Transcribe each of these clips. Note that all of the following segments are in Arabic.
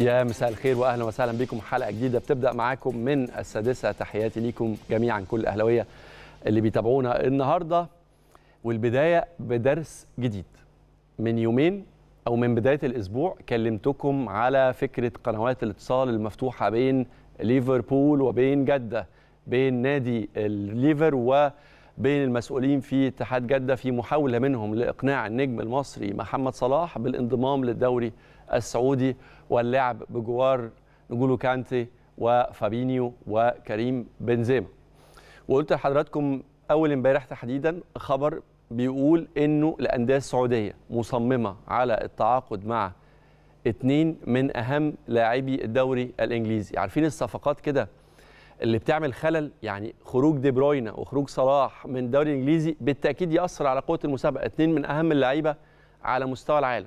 يا مساء الخير واهلا وسهلا بكم حلقه جديده بتبدا معاكم من السادسه تحياتي ليكم جميعا كل الاهلاويه اللي بيتابعونا النهارده والبدايه بدرس جديد من يومين او من بدايه الاسبوع كلمتكم على فكره قنوات الاتصال المفتوحه بين ليفربول وبين جده بين نادي الليفر وبين المسؤولين في اتحاد جده في محاوله منهم لاقناع النجم المصري محمد صلاح بالانضمام للدوري السعودي واللعب بجوار نجولو كانتي وفابينيو وكريم بنزيما وقلت لحضراتكم اول امبارح تحديدا خبر بيقول انه الانديه السعوديه مصممه على التعاقد مع اثنين من اهم لاعبي الدوري الانجليزي عارفين الصفقات كده اللي بتعمل خلل يعني خروج دي بروينا وخروج صلاح من الدوري الانجليزي بالتاكيد ياثر على قوه المسابقه اثنين من اهم اللعيبه على مستوى العالم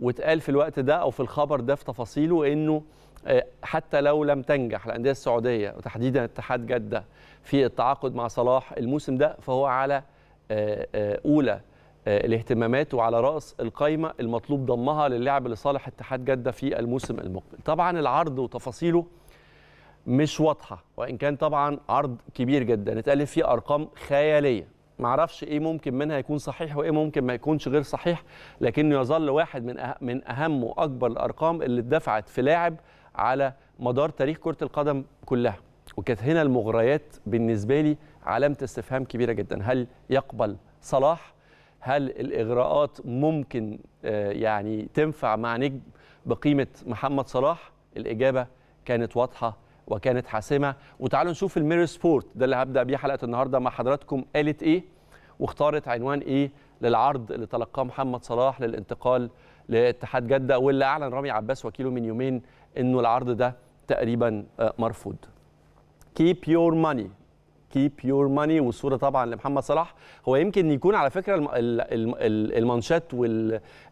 واتقال في الوقت ده او في الخبر ده في تفاصيله انه آه، حتى لو لم تنجح الانديه السعوديه وتحديدا اتحاد جده في التعاقد مع صلاح الموسم ده فهو على آه، آه، اولى الاهتمامات وعلى راس القايمه المطلوب ضمها للعب لصالح اتحاد جده في الموسم المقبل. طبعا العرض وتفاصيله مش واضحه وان كان طبعا عرض كبير جدا اتقال فيه ارقام خياليه معرفش ايه ممكن منها يكون صحيح وايه ممكن ما يكونش غير صحيح لكنه يظل واحد من أه من اهم واكبر الارقام اللي اتدفعت في لاعب على مدار تاريخ كره القدم كلها وكانت هنا المغريات بالنسبه لي علامه استفهام كبيره جدا هل يقبل صلاح هل الاغراءات ممكن آه، يعني تنفع مع نجم بقيمه محمد صلاح الاجابه كانت واضحه وكانت حاسمه وتعالوا نشوف الميرور سبورت ده اللي هبدا بيه حلقه النهارده مع حضراتكم قالت ايه واختارت عنوان ايه للعرض اللي تلقاه محمد صلاح للانتقال لاتحاد جده واللي اعلن رامي عباس وكيله من يومين انه العرض ده تقريبا آه، مرفوض. Keep your money كيب يور ماني والصوره طبعا لمحمد صلاح هو يمكن يكون على فكره المانشات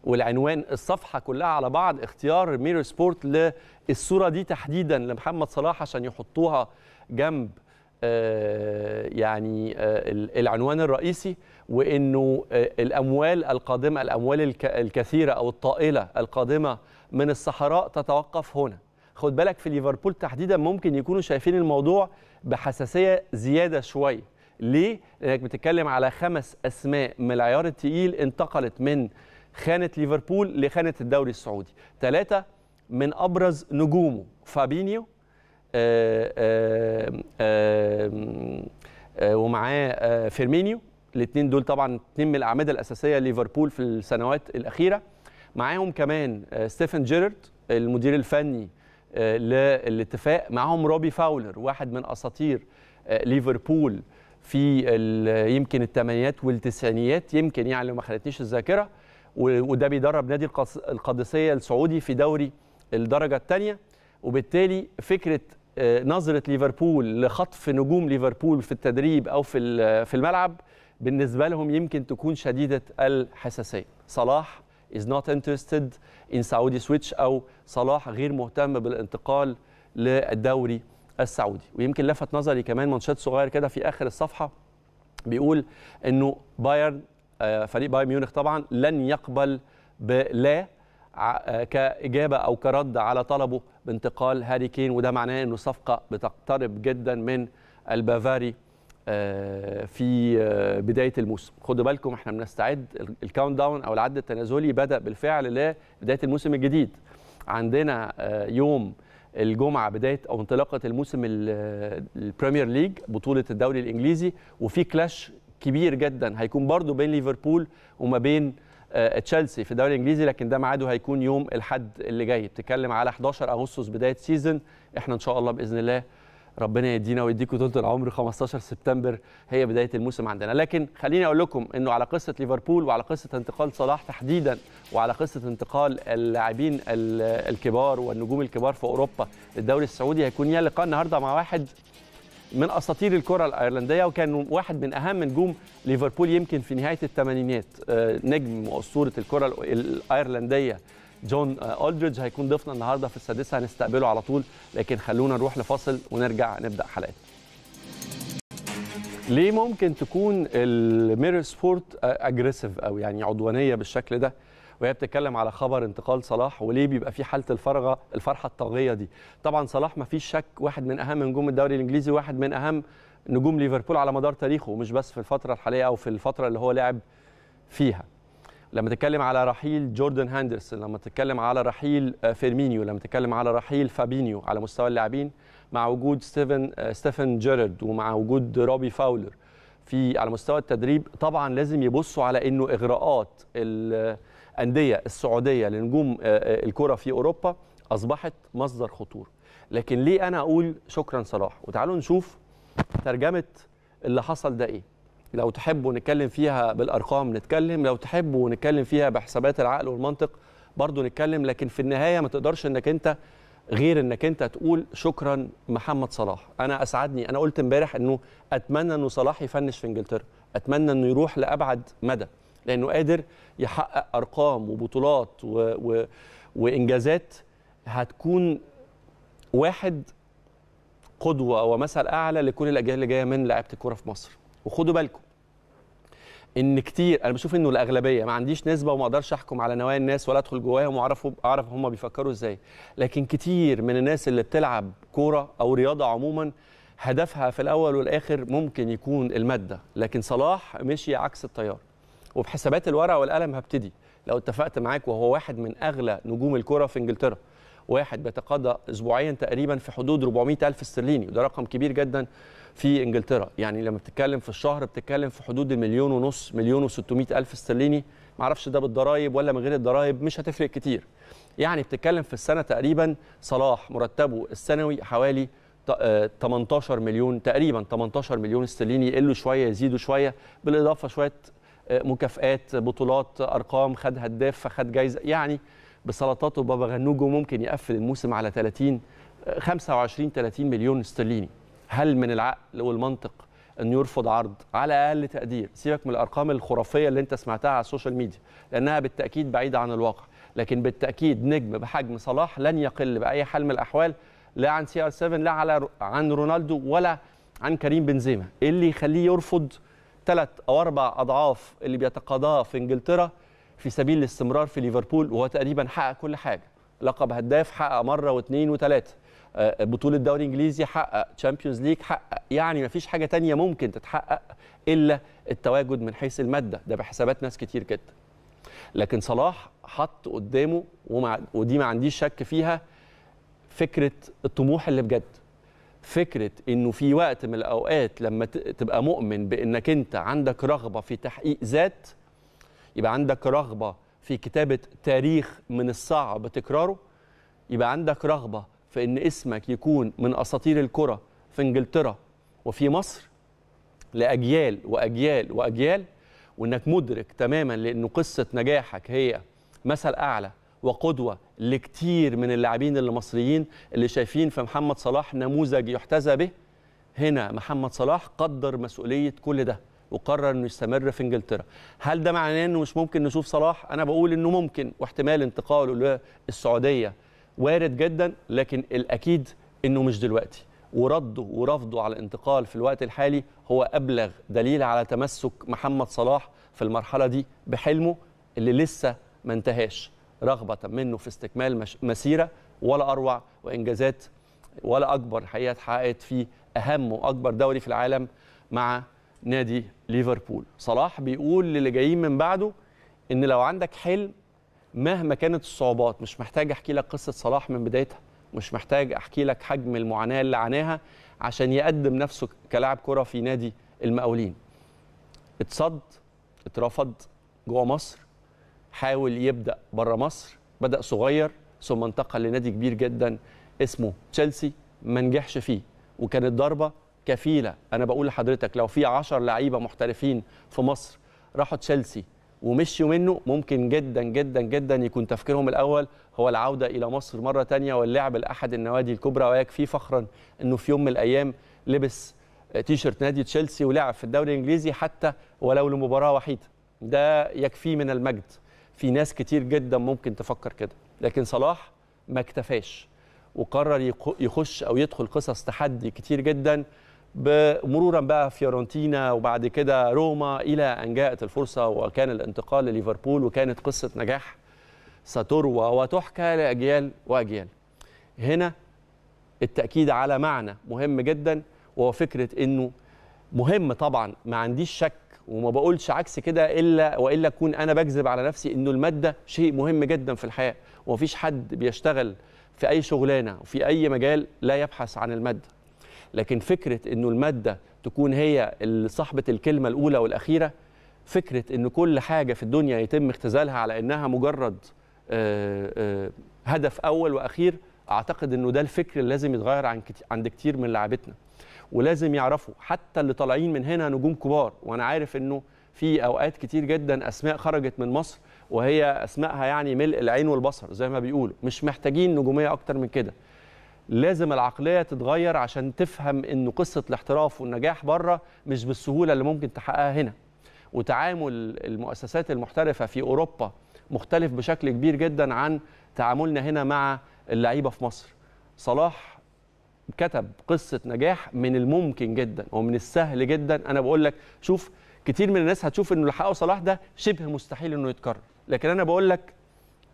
والعنوان الصفحه كلها على بعض اختيار ميرور سبورت للصوره دي تحديدا لمحمد صلاح عشان يحطوها جنب آه، يعني آه، العنوان الرئيسي وانه آه، الاموال القادمه الاموال الكثيره او الطائله القادمه من الصحراء تتوقف هنا خد بالك في ليفربول تحديدا ممكن يكونوا شايفين الموضوع بحساسيه زياده شويه ليه؟ لانك بتتكلم على خمس اسماء من العيار الثقيل انتقلت من خانه ليفربول لخانه الدوري السعودي، ثلاثه من ابرز نجومه فابينيو ااا آه، آه، آه، ومعاه فيرمينيو الاثنين دول طبعا اثنين من الاعمده الاساسيه ليفربول في السنوات الاخيره معاهم كمان ستيفن جيرارد المدير الفني آه، للاتفاق معاهم روبي فاولر واحد من اساطير آه، ليفربول في يمكن الثمانينات والتسعينيات يمكن يعني لو ما خلتنيش الذاكره وده بيدرب نادي القادسيه السعودي في دوري الدرجه الثانيه وبالتالي فكره آه، نظره ليفربول لخطف نجوم ليفربول في التدريب او في في الملعب بالنسبه لهم يمكن تكون شديده الحساسيه صلاح is not interested in Saudi switch أو صلاح غير مهتم بالانتقال للدوري السعودي ويمكن لفت نظري كمان منشط صغير كده في آخر الصفحة بيقول أنه بايرن آه، فريق بايرن ميونخ طبعا لن يقبل بلا آه، كإجابة أو كرد على طلبه بانتقال هاري كين وده معناه أنه صفقة بتقترب جدا من البافاري آه، في آه، بدايه الموسم خدوا بالكم احنا بنستعد الكاونت داون او العد التنازلي بدا بالفعل لبدايه الموسم الجديد عندنا آه، يوم الجمعه بدايه او انطلاقه الموسم البريمير ليج بطوله الدوري الانجليزي وفي كلاش كبير جدا هيكون برضو بين ليفربول وما بين تشيلسي في الدوري الانجليزي لكن ده ميعاده هيكون يوم الاحد اللي جاي بتتكلم على 11 اغسطس بدايه سيزون احنا ان شاء الله باذن الله ربنا يدينا ويديكم طول العمر 15 سبتمبر هي بدايه الموسم عندنا لكن خليني اقول لكم انه على قصه ليفربول وعلى قصه انتقال صلاح تحديدا وعلى قصه انتقال اللاعبين الكبار والنجوم الكبار في اوروبا للدوري السعودي هيكون ليا لقاء النهارده مع واحد من اساطير الكره الايرلنديه وكان واحد من اهم نجوم ليفربول يمكن في نهايه الثمانينات آه، نجم واسطوره الكره الايرلنديه جون أولدريدج هيكون ضيفنا النهارده في السادسه هنستقبله على طول لكن خلونا نروح لفاصل ونرجع نبدا حلقات ليه ممكن تكون الميرور سبورت اجريسيف او يعني عدوانيه بالشكل ده؟ وهي بتتكلم على خبر انتقال صلاح وليه بيبقى في حاله الفرغه الفرحه الطاغيه دي طبعا صلاح ما فيش شك واحد من اهم نجوم الدوري الانجليزي واحد من اهم نجوم ليفربول على مدار تاريخه مش بس في الفتره الحاليه او في الفتره اللي هو لعب فيها لما تتكلم على رحيل جوردن هاندرسون لما تتكلم على رحيل آه، فيرمينيو لما تتكلم على رحيل فابينيو على مستوى اللاعبين مع وجود ستيفن آه، ستيفن جيرارد ومع وجود روبي فاولر في على مستوى التدريب طبعا لازم يبصوا على انه اغراءات آه، الانديه السعوديه لنجوم الكره في اوروبا اصبحت مصدر خطوره لكن ليه انا اقول شكرا صلاح وتعالوا نشوف ترجمه اللي حصل ده ايه لو تحبوا نتكلم فيها بالارقام نتكلم لو تحبوا نتكلم فيها بحسابات العقل والمنطق برضه نتكلم لكن في النهايه ما تقدرش انك انت غير انك انت تقول شكرا محمد صلاح انا اسعدني انا قلت امبارح انه اتمنى انه صلاح يفنش في انجلترا اتمنى انه يروح لابعد مدى لانه قادر يحقق ارقام وبطولات و... و... وانجازات هتكون واحد قدوه ومثل اعلى لكل الاجيال اللي جايه من لعبة الكوره في مصر وخدوا بالكم ان كتير انا بشوف انه الاغلبيه ما عنديش نسبه وما اقدرش احكم على نوايا الناس ولا ادخل جواهم واعرف اعرف هم بيفكروا ازاي لكن كتير من الناس اللي بتلعب كوره او رياضه عموما هدفها في الاول والاخر ممكن يكون الماده لكن صلاح مشي عكس التيار وبحسابات الورقه والقلم هبتدي لو اتفقت معاك وهو واحد من اغلى نجوم الكوره في انجلترا واحد بيتقاضى اسبوعيا تقريبا في حدود 400 الف استرليني وده رقم كبير جدا في انجلترا يعني لما بتتكلم في الشهر بتتكلم في حدود المليون ونص مليون و الف استرليني معرفش ده بالضرايب ولا من غير الضرايب مش هتفرق كتير يعني بتتكلم في السنه تقريبا صلاح مرتبه السنوي حوالي 18 آه، مليون تقريبا 18 مليون استرليني يقلوا شويه يزيدوا شويه بالاضافه شويه آه، مكافآت بطولات ارقام خد هداف فخد جايزه يعني بسلطاته بابا غنوجو ممكن يقفل الموسم على 30 25 30 مليون استرليني هل من العقل والمنطق انه يرفض عرض على اقل تقدير سيبك من الارقام الخرافيه اللي انت سمعتها على السوشيال ميديا لانها بالتاكيد بعيده عن الواقع لكن بالتاكيد نجم بحجم صلاح لن يقل باي حال من الاحوال لا عن سي ار 7 لا على عن رونالدو ولا عن كريم بنزيما اللي يخليه يرفض ثلاث او اربع اضعاف اللي بيتقاضاه في انجلترا في سبيل الاستمرار في ليفربول وهو تقريبا حقق كل حاجه لقب هداف حقق مره واثنين وثلاثه آه، بطوله دوري انجليزي حقق تشامبيونز ليج حقق يعني ما فيش حاجه تانية ممكن تتحقق الا التواجد من حيث الماده ده بحسابات ناس كتير جدا لكن صلاح حط قدامه ومع ودي ما عنديش شك فيها فكره الطموح اللي بجد فكره انه في وقت من الاوقات لما تبقى مؤمن بانك انت عندك رغبه في تحقيق ذات يبقى عندك رغبه في كتابه تاريخ من الصعب تكراره يبقى عندك رغبه في ان اسمك يكون من اساطير الكره في انجلترا وفي مصر لاجيال واجيال واجيال وانك مدرك تماما لانه قصه نجاحك هي مثل اعلى وقدوه لكتير من اللاعبين المصريين اللي شايفين في محمد صلاح نموذج يحتذى به هنا محمد صلاح قدر مسؤوليه كل ده وقرر انه يستمر في انجلترا هل ده معناه انه مش ممكن نشوف صلاح انا بقول انه ممكن واحتمال انتقاله للسعوديه وارد جدا لكن الأكيد أنه مش دلوقتي ورده ورفضه على الانتقال في الوقت الحالي هو أبلغ دليل على تمسك محمد صلاح في المرحلة دي بحلمه اللي لسه ما انتهاش رغبة منه في استكمال مسيرة ولا أروع وإنجازات ولا أكبر الحقيقة اتحققت في أهم وأكبر دوري في العالم مع نادي ليفربول صلاح بيقول للي جايين من بعده إن لو عندك حلم مهما كانت الصعوبات مش محتاج احكي لك قصه صلاح من بدايتها مش محتاج احكي لك حجم المعاناه اللي عاناها عشان يقدم نفسه كلاعب كره في نادي المقاولين اتصد اترفض جوه مصر حاول يبدا بره مصر بدا صغير ثم انتقل لنادي كبير جدا اسمه تشيلسي ما نجحش فيه وكانت ضربه كفيله انا بقول لحضرتك لو في 10 لعيبه محترفين في مصر راحوا تشيلسي ومشيوا منه ممكن جدا جدا جدا يكون تفكيرهم الاول هو العوده الى مصر مره ثانيه واللعب لاحد النوادي الكبرى ويكفي فخرا انه في يوم من الايام لبس تيشرت نادي تشيلسي ولعب في الدوري الانجليزي حتى ولو لمباراه وحيده ده يكفيه من المجد في ناس كتير جدا ممكن تفكر كده لكن صلاح ما اكتفاش وقرر يخش او يدخل قصص تحدي كتير جدا مرورا بقى فيورنتينا وبعد كده روما الى ان جاءت الفرصه وكان الانتقال لليفربول وكانت قصه نجاح ستروى وتحكى لاجيال واجيال. هنا التاكيد على معنى مهم جدا وهو فكره انه مهم طبعا ما عنديش شك وما بقولش عكس كده الا والا اكون انا بكذب على نفسي انه الماده شيء مهم جدا في الحياه ومفيش حد بيشتغل في اي شغلانه وفي اي مجال لا يبحث عن الماده لكن فكره انه الماده تكون هي صاحبه الكلمه الاولى والاخيره فكره ان كل حاجه في الدنيا يتم اختزالها على انها مجرد آه، آه، هدف اول واخير اعتقد انه ده الفكر اللي لازم يتغير عن عند كتير من لعبتنا ولازم يعرفوا حتى اللي طالعين من هنا نجوم كبار وانا عارف انه في اوقات كتير جدا اسماء خرجت من مصر وهي اسمائها يعني ملء العين والبصر زي ما بيقولوا مش محتاجين نجوميه اكتر من كده لازم العقليه تتغير عشان تفهم ان قصه الاحتراف والنجاح بره مش بالسهوله اللي ممكن تحققها هنا وتعامل المؤسسات المحترفه في اوروبا مختلف بشكل كبير جدا عن تعاملنا هنا مع اللعيبه في مصر صلاح كتب قصه نجاح من الممكن جدا ومن السهل جدا انا بقول لك شوف كتير من الناس هتشوف انه اللي حققه صلاح ده شبه مستحيل انه يتكرر لكن انا بقول لك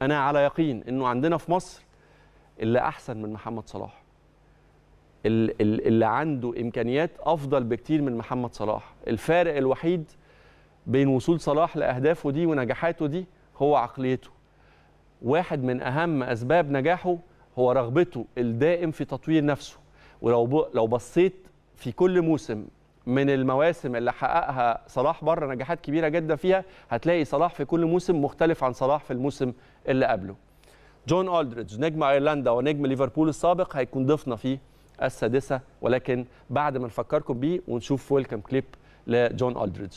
انا على يقين انه عندنا في مصر اللي احسن من محمد صلاح اللي عنده امكانيات افضل بكتير من محمد صلاح الفارق الوحيد بين وصول صلاح لاهدافه دي ونجاحاته دي هو عقليته واحد من اهم اسباب نجاحه هو رغبته الدائم في تطوير نفسه ولو لو بصيت في كل موسم من المواسم اللي حققها صلاح بره نجاحات كبيره جدا فيها هتلاقي صلاح في كل موسم مختلف عن صلاح في الموسم اللي قبله جون أولدريدج نجم أيرلندا ونجم ليفربول السابق هيكون ضيفنا في السادسة ولكن بعد ما نفكركم بيه ونشوف ويلكم كليب لجون أولدريدج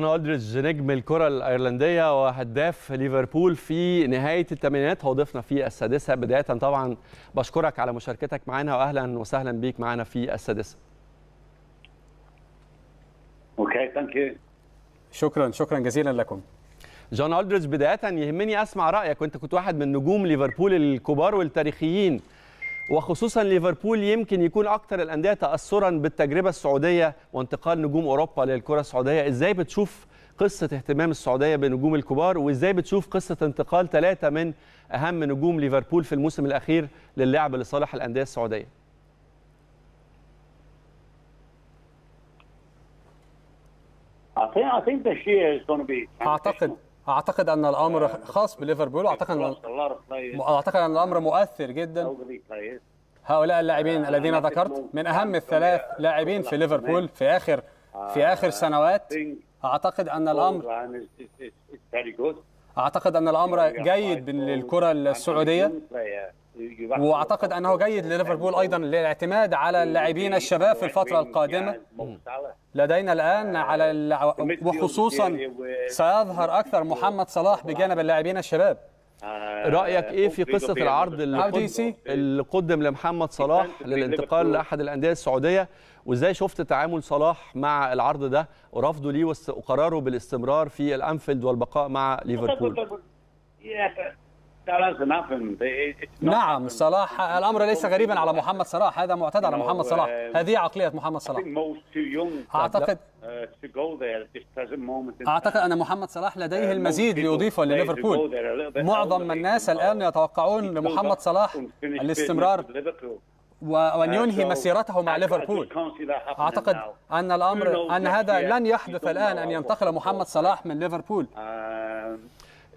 جون أدريج نجم الكرة الأيرلندية وهداف ليفربول في نهاية الثمانينات هو ضيفنا في السادسة بداية طبعا بشكرك على مشاركتك معنا وأهلا وسهلا بيك معنا في السادسة اوكي ثانك يو شكرا شكرا جزيلا لكم جون ألدريج بداية يهمني أسمع رأيك وأنت كنت واحد من نجوم ليفربول الكبار والتاريخيين وخصوصا ليفربول يمكن يكون اكثر الانديه تاثرا بالتجربه السعوديه وانتقال نجوم اوروبا للكره السعوديه ازاي بتشوف قصه اهتمام السعوديه بنجوم الكبار وازاي بتشوف قصه انتقال ثلاثه من اهم نجوم ليفربول في الموسم الاخير للعب لصالح الانديه السعوديه I think, I think this year is going to be. اعتقد اعتقد ان الامر خاص بليفربول آه، اعتقد ان اعتقد ان الامر مؤثر جدا هؤلاء اللاعبين آه، الذين ذكرت من اهم آه، الثلاث لاعبين في ليفربول في اخر في اخر سنوات اعتقد ان الامر اعتقد ان الامر جيد للكره السعوديه واعتقد انه جيد لليفربول ايضا للاعتماد على اللاعبين الشباب في الفتره يعني القادمه لدينا الان آه، على وخصوصا سيظهر اكثر محمد صلاح بجانب اللاعبين الشباب آه، رايك ايه في قصه العرض اللي قدم, لمحمد صلاح للانتقال لاحد الانديه السعوديه وازاي شفت تعامل صلاح مع العرض ده ورفضه ليه وقراره بالاستمرار في الانفيلد والبقاء مع ليفربول نعم صلاح الامر ليس غريبا على محمد صلاح هذا معتاد على محمد صلاح uh, هذه عقليه محمد صلاح اعتقد uh, اعتقد ان محمد صلاح uh, لديه المزيد ليضيفه لليفربول معظم الناس الان يتوقعون لمحمد صلاح الاستمرار وأن ينهي مسيرته مع ليفربول أعتقد أن الأمر أن هذا لن يحدث الآن أن ينتقل محمد صلاح من ليفربول um,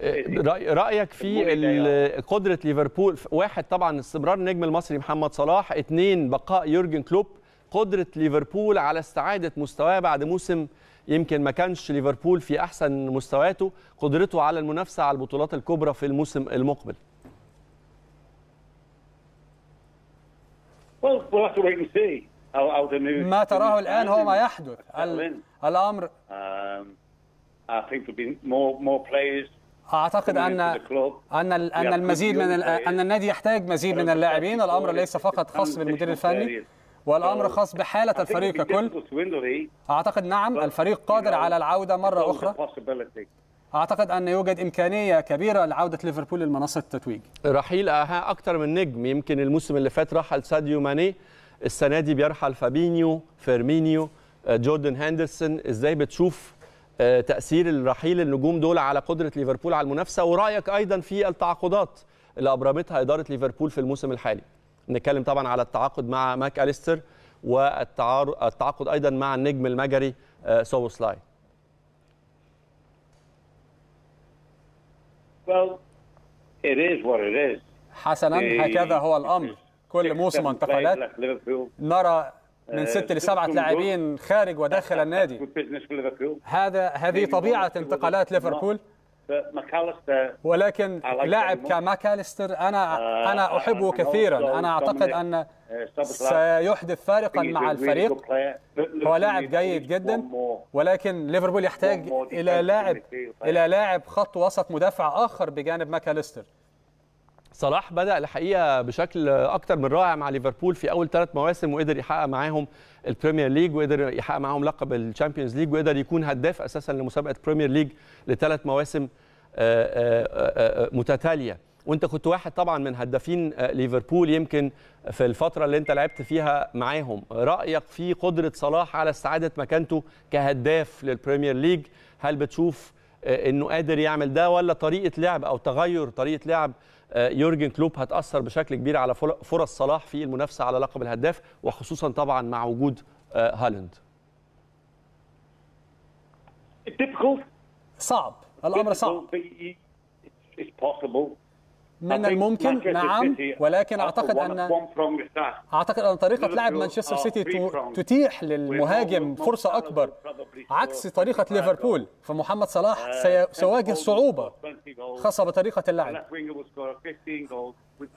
إيه. رايك في إيه يعني؟ قدره ليفربول واحد طبعا استمرار النجم المصري محمد صلاح اثنين بقاء يورجن كلوب قدره ليفربول على استعاده مستواه بعد موسم يمكن ما كانش ليفربول في احسن مستوياته قدرته على المنافسه على البطولات الكبرى في الموسم المقبل ما تراه الان هو ما يحدث الامر um, اعتقد ان ان ان المزيد من ان النادي يحتاج مزيد من اللاعبين الامر ليس فقط خاص بالمدير الفني والامر خاص بحاله الفريق ككل اعتقد نعم الفريق قادر على العوده مره اخرى اعتقد ان يوجد امكانيه كبيره لعوده ليفربول لمنصه التتويج رحيل اها آه، اكثر من نجم يمكن الموسم اللي فات رحل ساديو ماني السنه دي بيرحل فابينيو فيرمينيو آه، جوردن هاندرسون ازاي بتشوف آه، تاثير الرحيل النجوم دول على قدره ليفربول على المنافسه ورايك ايضا في التعاقدات اللي ابرمتها اداره ليفربول في الموسم الحالي نتكلم طبعا على التعاقد مع ماك اليستر والتعاقد ايضا مع النجم المجري آه، سوبوسلاي حسنا هكذا هو الامر كل موسم انتقالات نرى من ست آه، لسبعة لاعبين خارج وداخل آه، آه، النادي هذا هذه طبيعة انتقالات ليفربول ولكن لاعب كماكاليستر انا انا احبه كثيرا انا اعتقد ان سيحدث فارقا مع الفريق هو لاعب جيد جدا ولكن ليفربول يحتاج الى لاعب الى لاعب خط وسط مدافع اخر بجانب ماكاليستر صلاح بدا الحقيقه بشكل اكتر من رائع مع ليفربول في اول ثلاث مواسم وقدر يحقق معاهم البريمير ليج وقدر يحقق معاهم لقب الشامبيونز ليج وقدر يكون هداف اساسا لمسابقه بريمير ليج لثلاث مواسم آه، آه، آه، متتاليه وانت كنت واحد طبعا من هدافين ليفربول يمكن في الفتره اللي انت لعبت فيها معاهم رايك في قدره صلاح على استعاده مكانته كهداف للبريمير ليج هل بتشوف انه قادر يعمل ده ولا طريقه لعب او تغير طريقه لعب آه، يورجن كلوب هتاثر بشكل كبير على فرص صلاح في المنافسه على لقب الهداف وخصوصا طبعا مع وجود آه، هالاند صعب الامر صعب من الممكن نعم ولكن اعتقد ان اعتقد ان طريقه لعب مانشستر سيتي تتيح للمهاجم فرصه اكبر عكس طريقه ليفربول فمحمد صلاح uh, سيواجه صعوبه خاصه بطريقه اللعب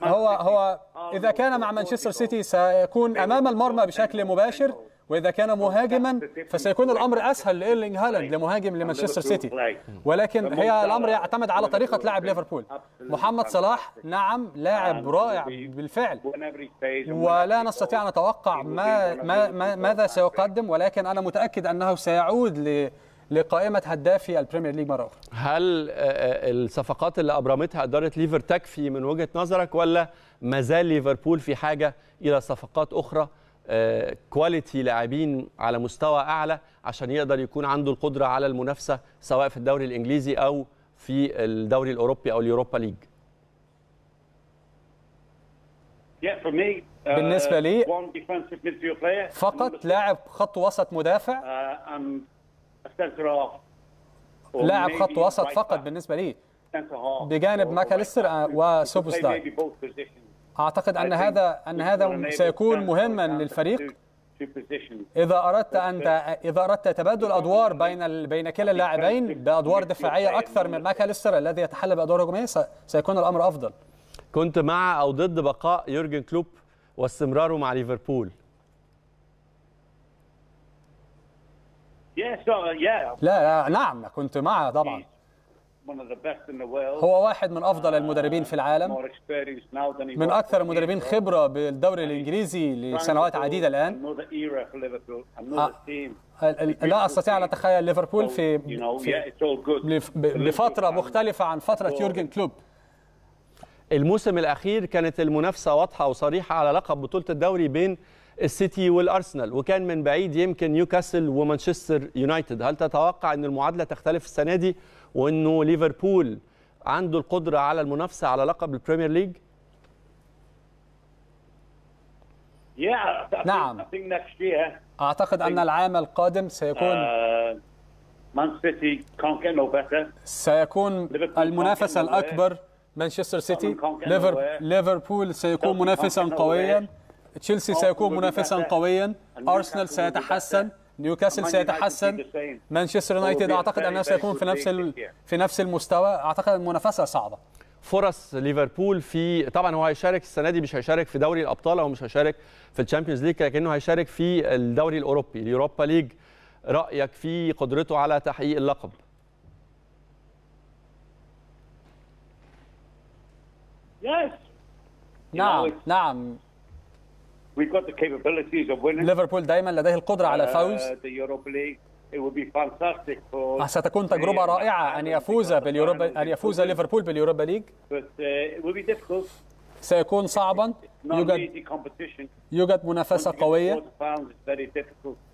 هو هو اذا كان مع مانشستر سيتي سيكون امام المرمى بشكل مباشر واذا كان مهاجما فسيكون الامر اسهل لايرلينج هالاند لمهاجم لمانشستر سيتي ولكن هي الامر يعتمد على طريقه لعب ليفربول محمد صلاح نعم لاعب رائع بالفعل ولا نستطيع ان نتوقع ما, ما, ما ماذا سيقدم ولكن انا متاكد انه سيعود ل لقائمة هدافي البريمير ليج مرة أخرى هل آه، آه، الصفقات اللي أبرمتها إدارة ليفر تكفي من وجهة نظرك ولا ما زال ليفربول في حاجة إلى صفقات أخرى كواليتي لاعبين على مستوى اعلى عشان يقدر يكون عنده القدره على المنافسه سواء في الدوري الانجليزي او في الدوري الاوروبي او اليوروبا ليج uh, بالنسبة لي فقط لاعب خط وسط مدافع uh, لاعب خط وسط فقط بالنسبة لي بجانب ماكاليستر وسوبوسلاي اعتقد ان هذا ان هذا سيكون مهما للفريق اذا اردت ان uh, اذا اردت تبادل ادوار بين ال... بين كلا اللاعبين بادوار دفاعيه اكثر من ماكاليستر الذي يتحلى بادوار هجوميه س... سيكون الامر افضل كنت مع او ضد بقاء يورجن كلوب واستمراره مع ليفربول uh, لا لا نعم كنت مع طبعا هو واحد من افضل uh, المدربين في العالم من اكثر المدربين خبره بالدوري الانجليزي لسنوات عديده الان آه، لا استطيع ان اتخيل ليفربول في, بفتره مختلفه عن فتره يورجن كلوب الموسم الاخير كانت المنافسه واضحه وصريحه على لقب بطوله الدوري بين السيتي والارسنال وكان من بعيد يمكن نيوكاسل ومانشستر يونايتد هل تتوقع ان المعادله تختلف السنه دي وانه ليفربول عنده القدره على المنافسه على لقب البريمير ليج نعم اعتقد ان العام القادم سيكون uh, سيكون المنافسه الاكبر مانشستر سيتي ليفربول سيكون منافسا قويا تشيلسي سيكون منافسا قويا ارسنال سيتحسن نيوكاسل سيتحسن مانشستر يونايتد اعتقد انه سيكون في نفس في نفس المستوى اعتقد المنافسه صعبه فرص ليفربول في طبعا هو هيشارك السنه دي مش هيشارك في دوري الابطال او مش هيشارك في الشامبيونز ليج لكنه هيشارك في الدوري الاوروبي اليوروبا ليج رايك في قدرته على تحقيق اللقب يس نعم نعم ليفربول دايما لديه القدرة على الفوز uh, ah, ستكون تجربة رائعة أن يفوز باليوروبا أن يفوز ليفربول باليوروبا ليج. Uh, سيكون صعبا يوجد يوجد منافسة قوية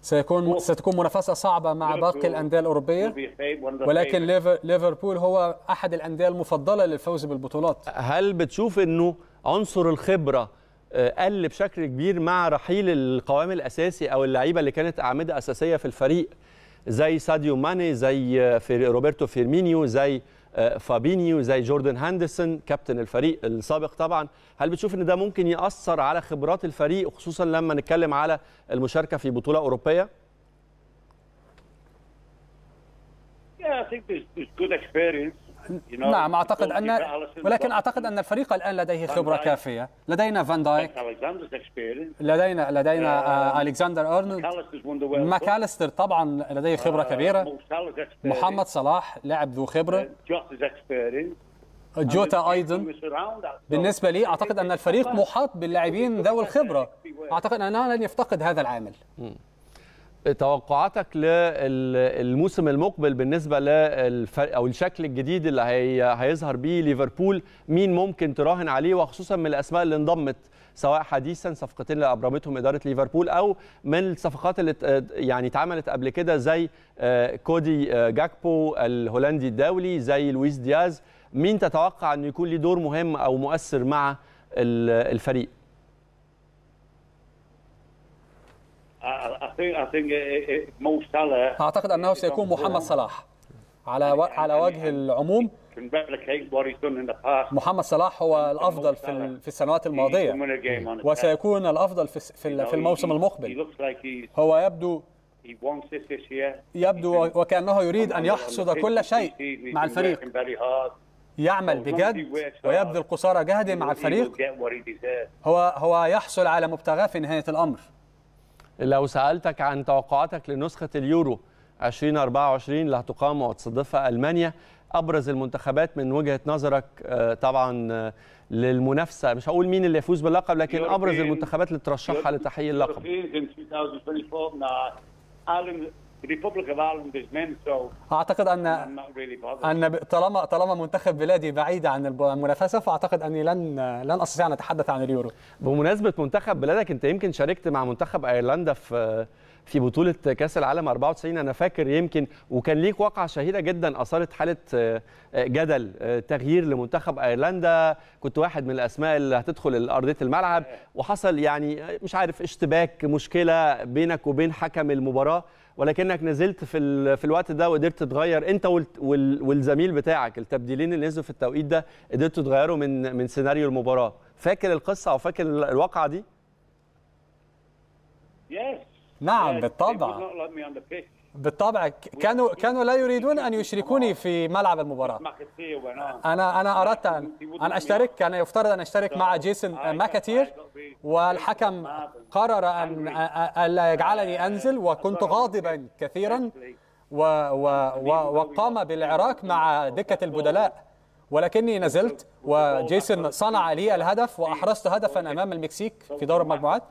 سيكون ستكون منافسة صعبة مع باقي الأندية الأوروبية ولكن ليفربول هو أحد الأندية المفضلة للفوز بالبطولات هل بتشوف أنه عنصر الخبرة آه، قل بشكل كبير مع رحيل القوام الاساسي او اللعيبه اللي كانت اعمده اساسيه في الفريق زي ساديو ماني زي آه، روبرتو فيرمينيو زي آه، فابينيو زي جوردن هاندسون كابتن الفريق السابق طبعا هل بتشوف ان ده ممكن ياثر على خبرات الفريق خصوصا لما نتكلم على المشاركه في بطوله اوروبيه Yeah, I think there's, there's good experience نعم أعتقد أن ولكن أعتقد أن الفريق الآن لديه خبرة كافية لدينا فان دايك لدينا لدينا ألكسندر أرنولد ماكاليستر طبعا لديه خبرة uh, كبيرة محمد صلاح لاعب ذو خبرة جوتا uh, uh, ايضا بالنسبه لي اعتقد ان الفريق محاط باللاعبين ذوي الخبره اعتقد اننا لن يفتقد هذا العامل توقعاتك للموسم المقبل بالنسبه للفرق او الشكل الجديد اللي هي هيظهر بيه ليفربول مين ممكن تراهن عليه وخصوصا من الاسماء اللي انضمت سواء حديثا صفقتين اللي ابرمتهم اداره ليفربول او من الصفقات اللي يعني اتعملت قبل كده زي آه، كودي آه، جاكبو الهولندي الدولي زي لويس دياز مين تتوقع انه يكون ليه دور مهم او مؤثر مع الفريق اعتقد انه سيكون محمد صلاح على على وجه العموم محمد صلاح هو الافضل في في السنوات الماضيه وسيكون الافضل في في الموسم المقبل هو يبدو يبدو وكانه يريد ان يحصد كل شيء مع الفريق يعمل بجد ويبذل قصارى جهده مع الفريق هو هو يحصل على مبتغاه في نهايه الامر لو سالتك عن توقعاتك لنسخه اليورو 2024 اللي هتقام وتصدفها المانيا ابرز المنتخبات من وجهه نظرك آه، طبعا آه، للمنافسه مش هقول مين اللي يفوز باللقب لكن ابرز المنتخبات اللي ترشحها لتحقيق اللقب اعتقد ان ان طالما طالما منتخب بلادي بعيد عن المنافسه فاعتقد اني لن لن استطيع ان اتحدث عن اليورو بمناسبه منتخب بلادك انت يمكن شاركت مع منتخب ايرلندا في في بطولة كأس العالم 94 أنا فاكر يمكن وكان ليك واقعة شهيرة جدا أثارت حالة آه، جدل آه، تغيير لمنتخب أيرلندا كنت واحد من الأسماء اللي هتدخل أرضية الملعب وحصل يعني آه، مش عارف اشتباك مشكلة بينك وبين حكم المباراة ولكنك نزلت في ال... في الوقت ده وقدرت تغير انت وال... وال... والزميل بتاعك التبديلين اللي نزلوا في التوقيت ده قدرتوا تغيروا من من سيناريو المباراه فاكر القصه او فاكر الواقعه دي؟ يس نعم بالطبع بالطبع كانوا كانوا لا يريدون ان يشركوني في ملعب المباراه انا انا اردت ان ان اشترك كان يفترض ان اشترك مع طيب. جيسون آه، ماكاتير طيب. والحكم آه، طيب. قرر ان الا يجعلني آه، انزل وكنت غاضبا كثيرا و و و وقام بالعراك مع دكه البدلاء ولكني نزلت وجيسون صنع لي الهدف واحرزت هدفا امام المكسيك في دور المجموعات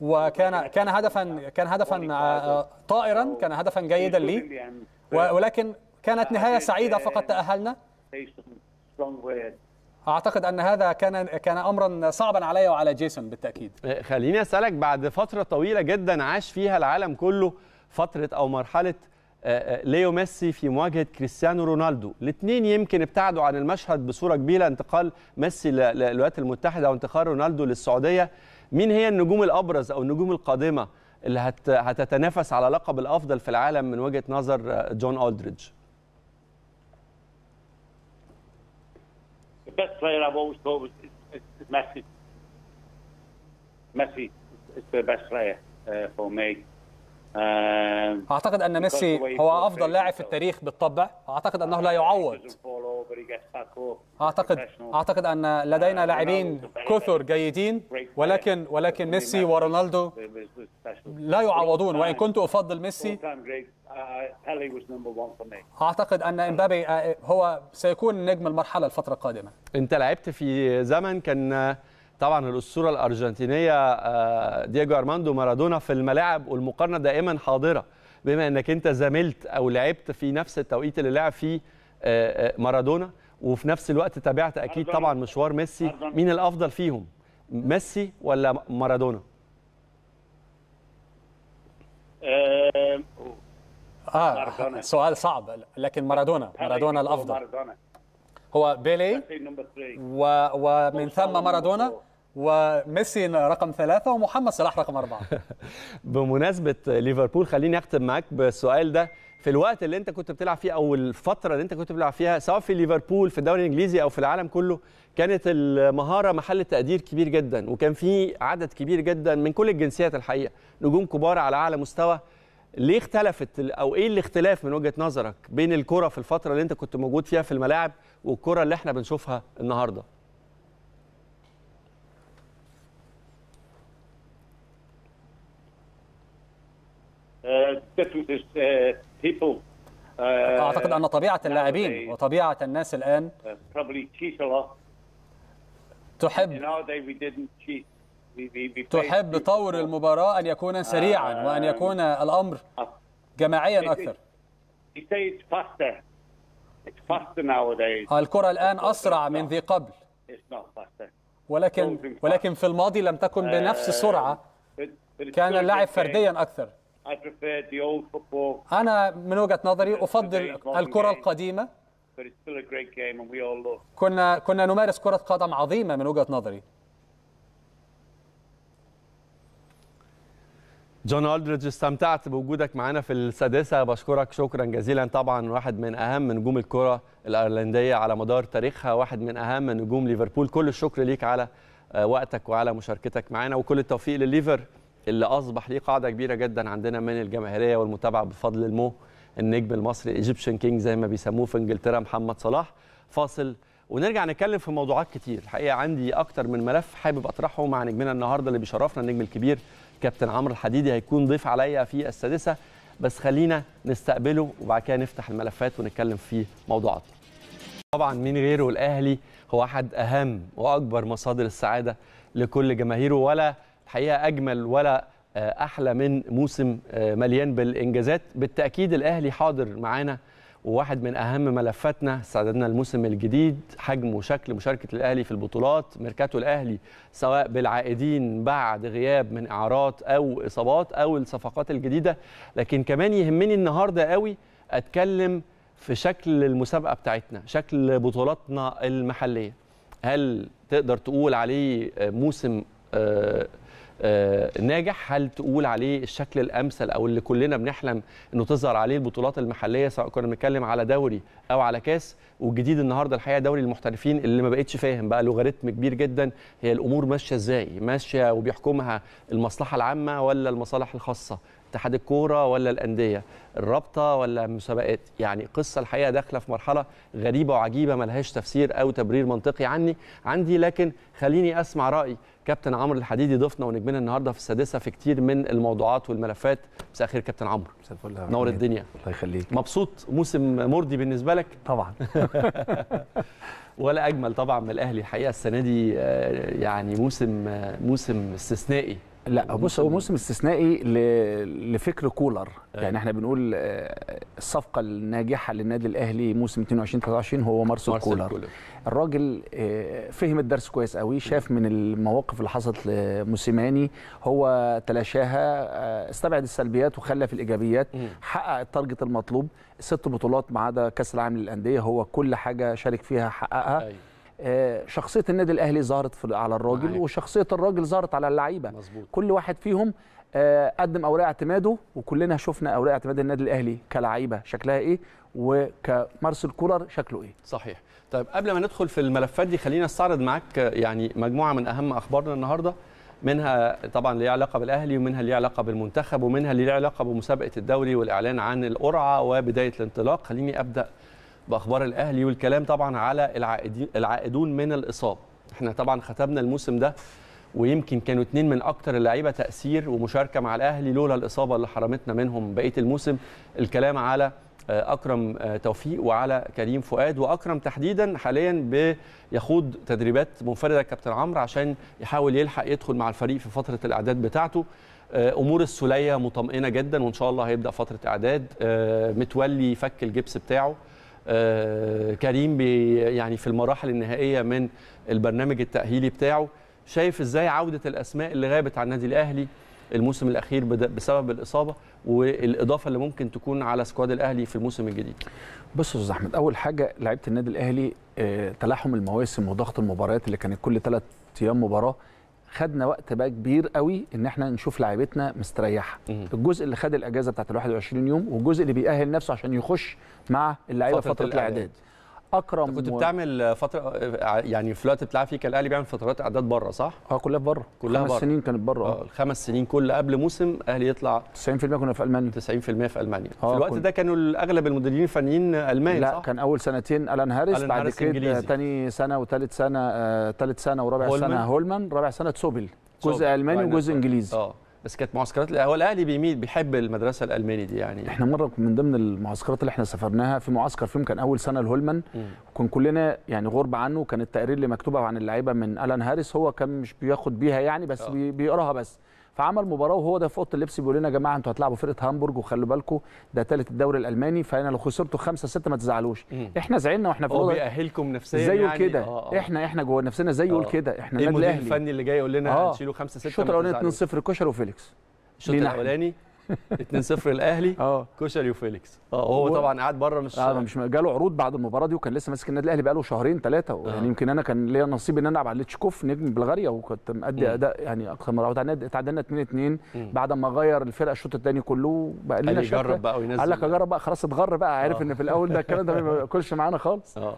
وكان كان هدفا كان هدفا آه، طائرا كان هدفا جيدا لي ولكن كانت نهايه سعيده فقد تاهلنا اعتقد ان هذا كان كان امرا صعبا علي وعلى جيسون بالتاكيد آه، خليني اسالك بعد فتره طويله جدا عاش فيها العالم كله فتره او مرحله ليو ميسي في مواجهه كريستيانو رونالدو الاثنين يمكن ابتعدوا عن المشهد بصوره كبيره انتقال ميسي للولايات المتحده وانتقال رونالدو للسعوديه مين هي النجوم الابرز او النجوم القادمه اللي هت هتتنافس على لقب الافضل في العالم من وجهه نظر آه، جون اولدريدج The best player always thought was Messi. is the best player uh, for me. آه، اعتقد ان ميسي هو افضل لاعب في التاريخ بالطبع اعتقد انه لا يعوض اعتقد اعتقد ان لدينا لاعبين كثر جيدين ولكن ولكن ميسي ورونالدو لا يعوضون وان كنت افضل ميسي اعتقد ان امبابي آه، هو سيكون نجم المرحله الفتره القادمه انت لعبت في زمن كان طبعا الاسطوره الارجنتينيه آه، دييجو ارماندو مارادونا في الملاعب والمقارنه دائما حاضره بما انك انت زملت او لعبت في نفس التوقيت اللي لعب فيه آه، آه، مارادونا وفي نفس الوقت تابعت اكيد طبعا مشوار ميسي مين الافضل فيهم ميسي ولا مارادونا اه سؤال صعب لكن مارادونا مارادونا الافضل هو بيلي ومن ثم مارادونا وميسي رقم ثلاثة ومحمد صلاح رقم أربعة بمناسبة ليفربول خليني أختم معاك بالسؤال ده في الوقت اللي أنت كنت بتلعب فيه أو الفترة اللي أنت كنت بتلعب فيها سواء في ليفربول في الدوري الإنجليزي أو في العالم كله كانت المهارة محل تقدير كبير جدا وكان في عدد كبير جدا من كل الجنسيات الحقيقة نجوم كبار على أعلى مستوى ليه اختلفت او ايه الاختلاف من وجهه نظرك بين الكره في الفتره اللي انت كنت موجود فيها في الملاعب والكره اللي احنا بنشوفها النهارده Uh, uh, اعتقد ان طبيعه اللاعبين وطبيعه الناس الان uh, تحب تحب طور المباراه ان يكون سريعا وان يكون الامر جماعيا اكثر الكره الان اسرع من ذي قبل ولكن ولكن في الماضي لم تكن بنفس السرعه كان اللاعب فرديا اكثر أنا من وجهة نظري أفضل الكرة القديمة كنا كنا نمارس كرة قدم عظيمة من وجهة نظري جون ألدريدج استمتعت بوجودك معنا في السادسة بشكرك شكرا جزيلا طبعا واحد من أهم نجوم الكرة الأيرلندية على مدار تاريخها واحد من أهم نجوم ليفربول كل الشكر ليك على آه، وقتك وعلى مشاركتك معنا وكل التوفيق لليفر اللي اصبح ليه قاعده كبيره جدا عندنا من الجماهيريه والمتابعه بفضل المو النجم المصري ايجيبشن كينج زي ما بيسموه في انجلترا محمد صلاح فاصل ونرجع نتكلم في موضوعات كتير الحقيقه عندي اكتر من ملف حابب اطرحه مع نجمنا النهارده اللي بيشرفنا النجم الكبير كابتن عمرو الحديدي هيكون ضيف عليا في السادسه بس خلينا نستقبله وبعد كده نفتح الملفات ونتكلم في موضوعاتنا طبعا مين غيره الاهلي هو احد اهم واكبر مصادر السعاده لكل جماهيره ولا حقيقه اجمل ولا آه، احلى من موسم آه، مليان بالانجازات بالتاكيد الاهلي حاضر معانا وواحد من اهم ملفاتنا استعدادنا الموسم الجديد حجم وشكل مشاركه الاهلي في البطولات ميركاتو الاهلي سواء بالعائدين بعد غياب من اعارات او اصابات او الصفقات الجديده لكن كمان يهمني النهارده قوي اتكلم في شكل المسابقه بتاعتنا شكل بطولاتنا المحليه هل تقدر تقول عليه آه، موسم آه، ناجح هل تقول عليه الشكل الامثل او اللي كلنا بنحلم انه تظهر عليه البطولات المحليه سواء كنا بنتكلم على دوري او على كاس والجديد النهارده الحقيقه دوري المحترفين اللي ما بقتش فاهم بقى لوغاريتم كبير جدا هي الامور ماشيه ازاي ماشيه وبيحكمها المصلحه العامه ولا المصالح الخاصه اتحاد الكوره ولا الانديه الرابطه ولا المسابقات يعني قصه الحقيقه داخله في مرحله غريبه وعجيبه ملهاش تفسير او تبرير منطقي عني عندي لكن خليني اسمع راي كابتن عمرو الحديدي ضيفنا ونجمنا النهارده في السادسه في كتير من الموضوعات والملفات مساء الخير كابتن عمرو مساء الفل نور الدنيا الله يخليك مبسوط موسم مرضي بالنسبه لك طبعا ولا اجمل طبعا من الاهلي الحقيقه السنه دي آه، يعني موسم آه، موسم استثنائي لا بص هو موسم استثنائي لفكر كولر أيوه. يعني احنا بنقول آه، الصفقه الناجحه للنادي الاهلي موسم 22 23 هو مارسيل كولر. كولر الراجل آه، فهم الدرس كويس قوي أيوه. شاف من المواقف اللي حصلت لموسيماني هو تلاشاها آه، استبعد السلبيات وخلى في الايجابيات حقق التارجت المطلوب ست بطولات ما عدا كاس العالم للانديه هو كل حاجه شارك فيها حققها أي. أيوه. آه، شخصيه النادي الاهلي ظهرت على الراجل وشخصيه الراجل ظهرت على اللعيبه كل واحد فيهم آه، قدم اوراق اعتماده وكلنا شفنا اوراق اعتماد النادي الاهلي كلعيبه شكلها ايه وكمارسيل كولر شكله ايه صحيح طيب قبل ما ندخل في الملفات دي خلينا استعرض معاك آه، يعني مجموعه من اهم اخبارنا النهارده منها طبعا ليها علاقه بالاهلي ومنها ليها علاقه بالمنتخب ومنها اللي ليها علاقه بمسابقه الدوري والاعلان عن القرعه وبدايه الانطلاق خليني ابدا باخبار الاهلي والكلام طبعا على العائدون من الاصابه احنا طبعا ختمنا الموسم ده ويمكن كانوا اتنين من اكتر اللعيبه تاثير ومشاركه مع الاهلي لولا الاصابه اللي حرمتنا منهم بقيه الموسم الكلام على آه، اكرم آه، توفيق وعلى كريم فؤاد واكرم تحديدا حاليا بيخوض تدريبات منفرده كابتن عمرو عشان يحاول يلحق يدخل مع الفريق في فتره الاعداد بتاعته آه، امور السلية مطمئنه جدا وان شاء الله هيبدا فتره اعداد متولي فك الجبس بتاعه آه، كريم بي يعني في المراحل النهائيه من البرنامج التاهيلي بتاعه شايف ازاي عوده الاسماء اللي غابت عن النادي الاهلي الموسم الاخير بسبب الاصابه والاضافه اللي ممكن تكون على سكواد الاهلي في الموسم الجديد بص يا استاذ احمد اول حاجه لعيبه النادي الاهلي آه، تلاحم المواسم وضغط المباريات اللي كانت كل ثلاث ايام مباراه خدنا وقت بقى كبير قوي ان احنا نشوف لعيبتنا مستريحه الجزء اللي خد الاجازه بتاعت ال 21 يوم والجزء اللي بيأهل نفسه عشان يخش مع اللعيبه فتره, فترة الاعداد اكرم كنت بتعمل فتره يعني في الوقت بتلعب فيه كان الاهلي بيعمل فترات اعداد بره صح؟ اه كلها بره كلها خمس بره. سنين كانت بره اه الخمس سنين كل قبل موسم الاهلي يطلع 90% كنا في المانيا 90% في المانيا آه، في الوقت كنت... ده كانوا اغلب المدربين الفنيين المان لا صح؟ كان اول سنتين الان هاريس بعد كده ثاني سنه وثالث سنه ثالث آه سنه ورابع هولمن. سنه هولمان رابع سنه تسوبل جزء الماني وجزء انجليزي اه بس كانت معسكرات هو الاهلي بيميل بيحب المدرسه الالماني دي يعني احنا مره من ضمن المعسكرات اللي احنا سافرناها في معسكر فيهم كان اول سنه لهولمان وكان كلنا يعني غرب عنه كان التقرير اللي مكتوبه عن اللعيبه من الان هاريس هو كان مش بياخد بيها يعني بس أوه. بيقراها بس فعمل مباراه وهو ده في اوضه اللبس بيقول لنا يا جماعه انتوا هتلعبوا فرقه هامبورج وخلوا بالكم ده ثالث الدوري الالماني فانا لو خسرتوا 5 6 ما تزعلوش احنا زعلنا واحنا في اوضه بيأهلكم نفسيا زيه يعني كده آه آه. احنا احنا جوه نفسنا زيه يقول آه. كده احنا إيه المدير الفني اللي جاي يقول لنا آه. هتشيلوا 5 6 الشوط الاولاني 2 0 كشر وفيليكس الشوط الاولاني 2-0 الاهلي اه كشري وفيليكس اه هو طبعا قاعد بره مش آه مش جاله عروض بعد المباراه دي وكان لسه ماسك النادي الاهلي بقاله شهرين ثلاثه آه. يعني يمكن انا كان ليا نصيب ان انا العب على ليتشكوف نجم بلغاريا وكنت مادي اداء يعني اكثر رائع تعادلنا 2 2 بعد ما غير الفرقه الشوط الثاني كله بقى لنا قال يجرب بقى وينزل قال لك اجرب بقى خلاص اتغر بقى عارف آه. ان في الاول ده الكلام ده ما بياكلش معانا خالص اه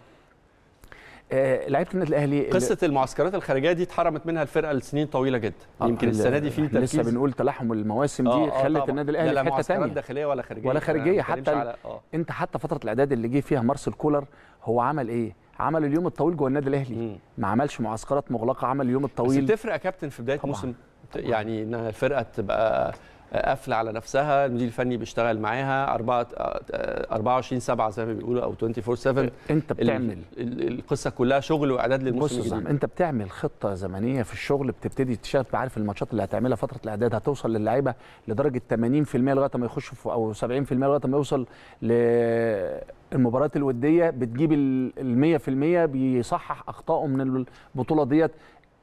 آه، لعيبه النادي الاهلي قصه المعسكرات الخارجيه دي اتحرمت منها الفرقه لسنين طويله جدا آه يمكن السنه دي في تركيز لسه بنقول تلاحم المواسم دي آه, آه، خلت النادي الاهلي حته ثانيه لا داخليه ولا خارجيه ولا خارجيه حتى على... آه. انت حتى فتره الاعداد اللي جه فيها مارسيل كولر هو عمل ايه عمل اليوم الطويل جوه النادي الاهلي ما عملش معسكرات مغلقه عمل اليوم الطويل بس بتفرق يا كابتن في بدايه موسم يعني ان الفرقه تبقى قافله على نفسها المدير الفني بيشتغل معاها 4 24 7 زي ما بيقولوا او 24 7 انت بتعمل القصه كلها شغل واعداد للموسم بص انت بتعمل خطه زمنيه في الشغل بتبتدي تشتغل عارف الماتشات اللي هتعملها فتره الاعداد هتوصل للعيبه لدرجه 80% لغايه ما يخشوا او 70% لغايه ما يوصل للمباريات الوديه بتجيب ال 100% بيصحح اخطائه من البطوله ديت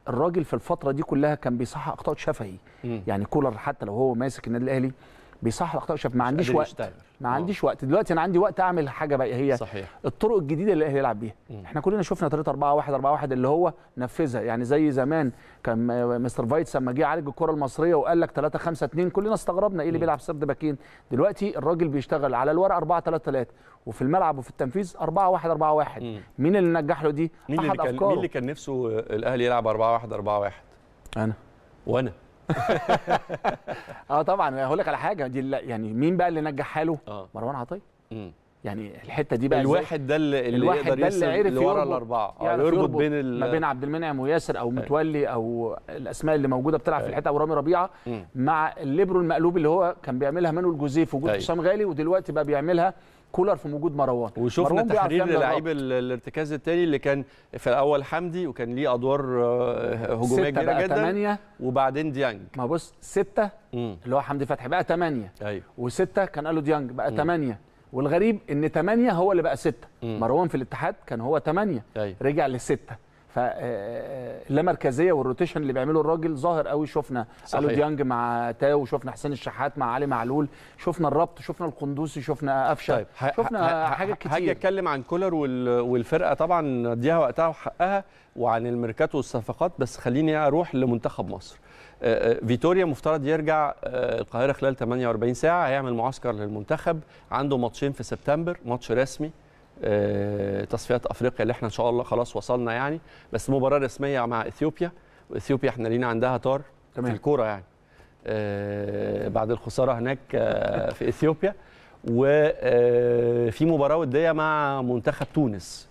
الراجل في الفتره دي كلها كان بيصحح اخطاء شفهي يعني كولر حتى لو هو ماسك النادي الاهلي بيصحح الاخطاء شاف ما عنديش وقت يشتغل. ما آه. عنديش وقت دلوقتي انا عندي وقت اعمل حاجه بقى هي صحيح. الطرق الجديده اللي الاهلي يلعب بيها احنا كلنا شفنا طريقه 4 1 4 1 اللي هو نفذها يعني زي زمان كان مستر فايتس لما جه عالج الكره المصريه وقال لك 3 5 2 كلنا استغربنا ايه اللي بيلعب سرد باكين دلوقتي الراجل بيشتغل على الورق 4 3 3 وفي الملعب وفي التنفيذ 4 1 4 1 مين اللي نجح له دي مين احد اللي كان أفكاره. مين اللي كان نفسه الاهلي يلعب 4 1 4 1 انا وانا اه طبعا هقول لك على حاجه دي يعني مين بقى اللي نجح حاله آه. مروان عطيه يعني الحته دي بقى الواحد ده اللي الواحد ده اللي عرف ورا الاربعه يعني يربط, يربط بين ما بين عبد المنعم وياسر او أيوه. متولي او الاسماء اللي موجوده بتلعب في أيوه. الحته ورامي ربيعه مع الليبرو المقلوب اللي هو كان بيعملها مانويل جوزيف وجود أيوه. حسام غالي ودلوقتي بقى بيعملها كولر في وجود مروان وشفنا مروان تحرير للاعيب الارتكاز الثاني اللي كان في الاول حمدي وكان ليه ادوار آه، هجوميه كبيره جدا تمانية وبعدين ديانج ما بص سته مم. اللي هو حمدي فتحي بقى ثمانيه ايوه وسته كان قاله ديانج بقى ثمانيه والغريب ان ثمانيه هو اللي بقى سته مروان في الاتحاد كان هو ثمانيه أيوه. رجع لسته فاللامركزيه آه، آه، آه، والروتيشن اللي بيعمله الراجل ظاهر قوي شفنا الو ديانج مع تاو شفنا حسين الشحات مع علي معلول شفنا الربط شفنا القندوسي شفنا قفشه طيب. شفنا حاجات كتير هاجي اتكلم عن كولر والفرقه طبعا اديها وقتها وحقها وعن الميركاتو والصفقات بس خليني اروح لمنتخب مصر فيتوريا مفترض يرجع القاهره خلال 48 ساعه هيعمل معسكر للمنتخب عنده ماتشين في سبتمبر ماتش رسمي آه، تصفيات افريقيا اللي احنا ان شاء الله خلاص وصلنا يعني بس مباراه رسميه مع اثيوبيا واثيوبيا احنا لينا عندها طار في الكوره يعني آه، بعد الخساره هناك آه، في اثيوبيا وفي مباراه وديه مع منتخب تونس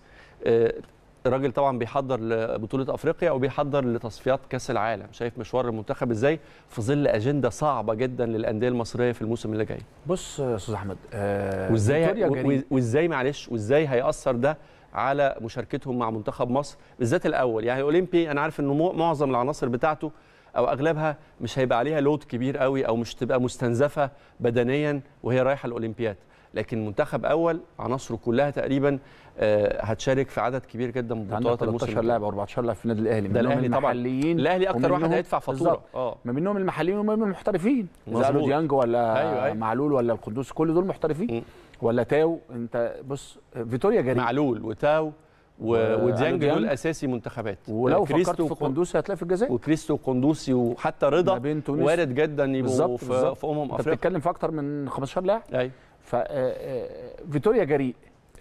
الراجل طبعا بيحضر لبطوله افريقيا وبيحضر لتصفيات كاس العالم شايف مشوار المنتخب ازاي في ظل اجنده صعبه جدا للانديه المصريه في الموسم اللي جاي بص يا استاذ احمد آه وازاي وازاي معلش وازاي هياثر ده على مشاركتهم مع منتخب مصر بالذات الاول يعني اولمبي انا عارف انه معظم العناصر بتاعته او اغلبها مش هيبقى عليها لود كبير قوي او مش تبقى مستنزفه بدنيا وهي رايحه الاولمبياد لكن منتخب اول عناصره كلها تقريبا آه، هتشارك في عدد كبير جدا من بطولات الموسم 13 لاعب او 14 لاعب في النادي الاهلي ده الاهلي طبعا الاهلي اكتر واحد هيدفع فاتوره اه ما منهم المحليين وما منهم المحترفين زي ديانج ولا أيوة أيوة. معلول ولا القدوس كل دول محترفين م. ولا تاو انت بص فيتوريا جريء معلول وتاو و... وديانج دول اساسي منتخبات ولو فكرت في قندوسي هتلاقي في الجزائر وكريستو قندوسي وحتى رضا وارد جدا يبقوا في, في امم افريقيا انت بتتكلم في اكتر من 15 لاعب ايوه آه، آه، فيتوريا جريء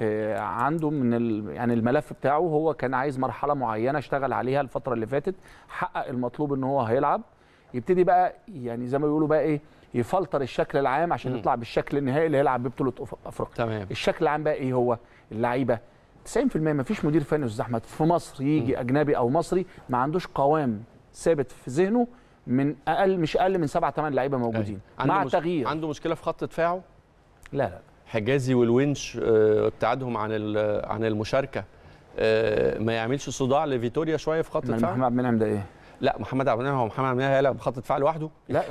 آه، عنده من يعني الملف بتاعه هو كان عايز مرحله معينه اشتغل عليها الفتره اللي فاتت حقق المطلوب ان هو هيلعب يبتدي بقى يعني زي ما بيقولوا بقى ايه يفلتر الشكل العام عشان يطلع بالشكل النهائي اللي هيلعب بيه بطوله افريقيا تمام الشكل العام بقى ايه هو اللعيبه 90% ما فيش مدير فني استاذ احمد في مصر يجي م. اجنبي او مصري ما عندوش قوام ثابت في ذهنه من اقل مش اقل من 7 8 لعيبه موجودين أيوة. مع مش... تغيير عنده مشكله في خط دفاعه لا لا حجازي والوينش آه، ابتعادهم عن عن المشاركه آه، ما يعملش صداع لفيتوريا شويه في خط الدفاع محمد عبد ده ايه؟ لا محمد عبد المنعم هو محمد عبد المنعم هيلعب خط دفاع لوحده لا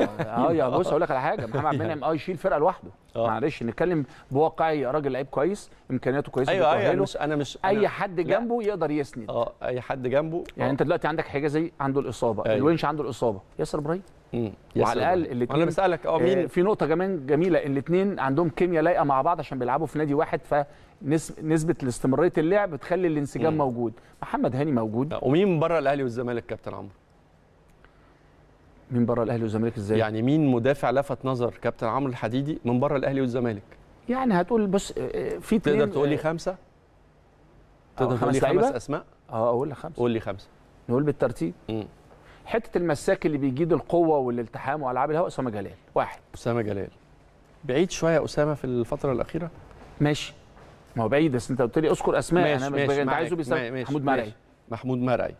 اه يا بص اقول لك على حاجه محمد عبد المنعم اه يشيل فرقه لوحده أوه. معلش نتكلم بواقعيه راجل لعيب كويس امكانياته كويسه ايوه ايوه انا مش انا مش اي أنا حد جنبه لا. يقدر يسند اه اي حد جنبه يعني أوه. انت دلوقتي عندك حجازي عنده الاصابه أيوة. الونش عنده الاصابه ياسر ابراهيم وعلى الاقل الاثنين انا بسالك اه مين آه، في نقطه كمان جميله الاثنين عندهم كيمياء لايقه مع بعض عشان بيلعبوا في نادي واحد ف نسبه الاستمراريه اللعب بتخلي الانسجام مم. موجود محمد هاني موجود آه، ومين بره الاهلي والزمالك كابتن عمرو من بره الاهلي والزمالك ازاي يعني مين مدافع لفت نظر كابتن عمرو الحديدي من بره الاهلي والزمالك يعني هتقول بص آه، في تقدر تقول لي آه، خمسه آه، تقدر تقول لي خمس اسماء اه اقول لك خمسه قول لي خمسه نقول بالترتيب امم حته المساك اللي بيجيد القوه والالتحام والعاب الهواء اسامه جلال واحد اسامه جلال بعيد شويه اسامه في الفتره الاخيره ماشي ما هو بعيد بس انت قلت لي اذكر اسماء ماشي انا مش ماشي انت عايزه بيسمى محمود مرعي محمود مرعي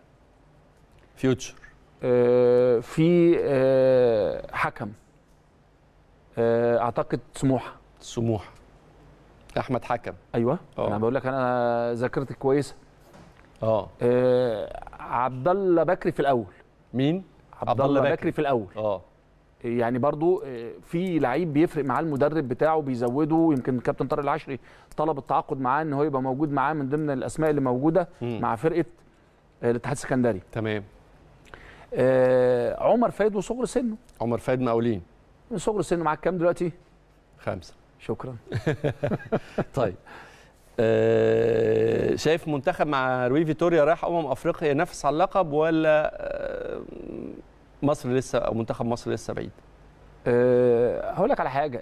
فيوتشر آه، في آه، حكم آه، اعتقد سموحه سموحه احمد حكم ايوه أوه. انا بقول لك انا ذاكرتي كويسه اه عبد الله بكري في الاول مين عبد الله بكري. بكري في الاول اه يعني برضو في لعيب بيفرق معاه المدرب بتاعه بيزوده يمكن كابتن طارق العشري طلب التعاقد معاه ان هو يبقى موجود معاه من ضمن الاسماء اللي موجوده م. مع فرقه الاتحاد السكندري تمام آه عمر فايد وصغر سنه عمر فايد مقاولين من صغر سنه معاك كام دلوقتي؟ خمسة شكرا طيب آه شايف منتخب مع روي فيتوريا رايح امم افريقيا ينافس على اللقب ولا آه مصر لسه او منتخب مصر لسه بعيد؟ أه هقول لك على حاجه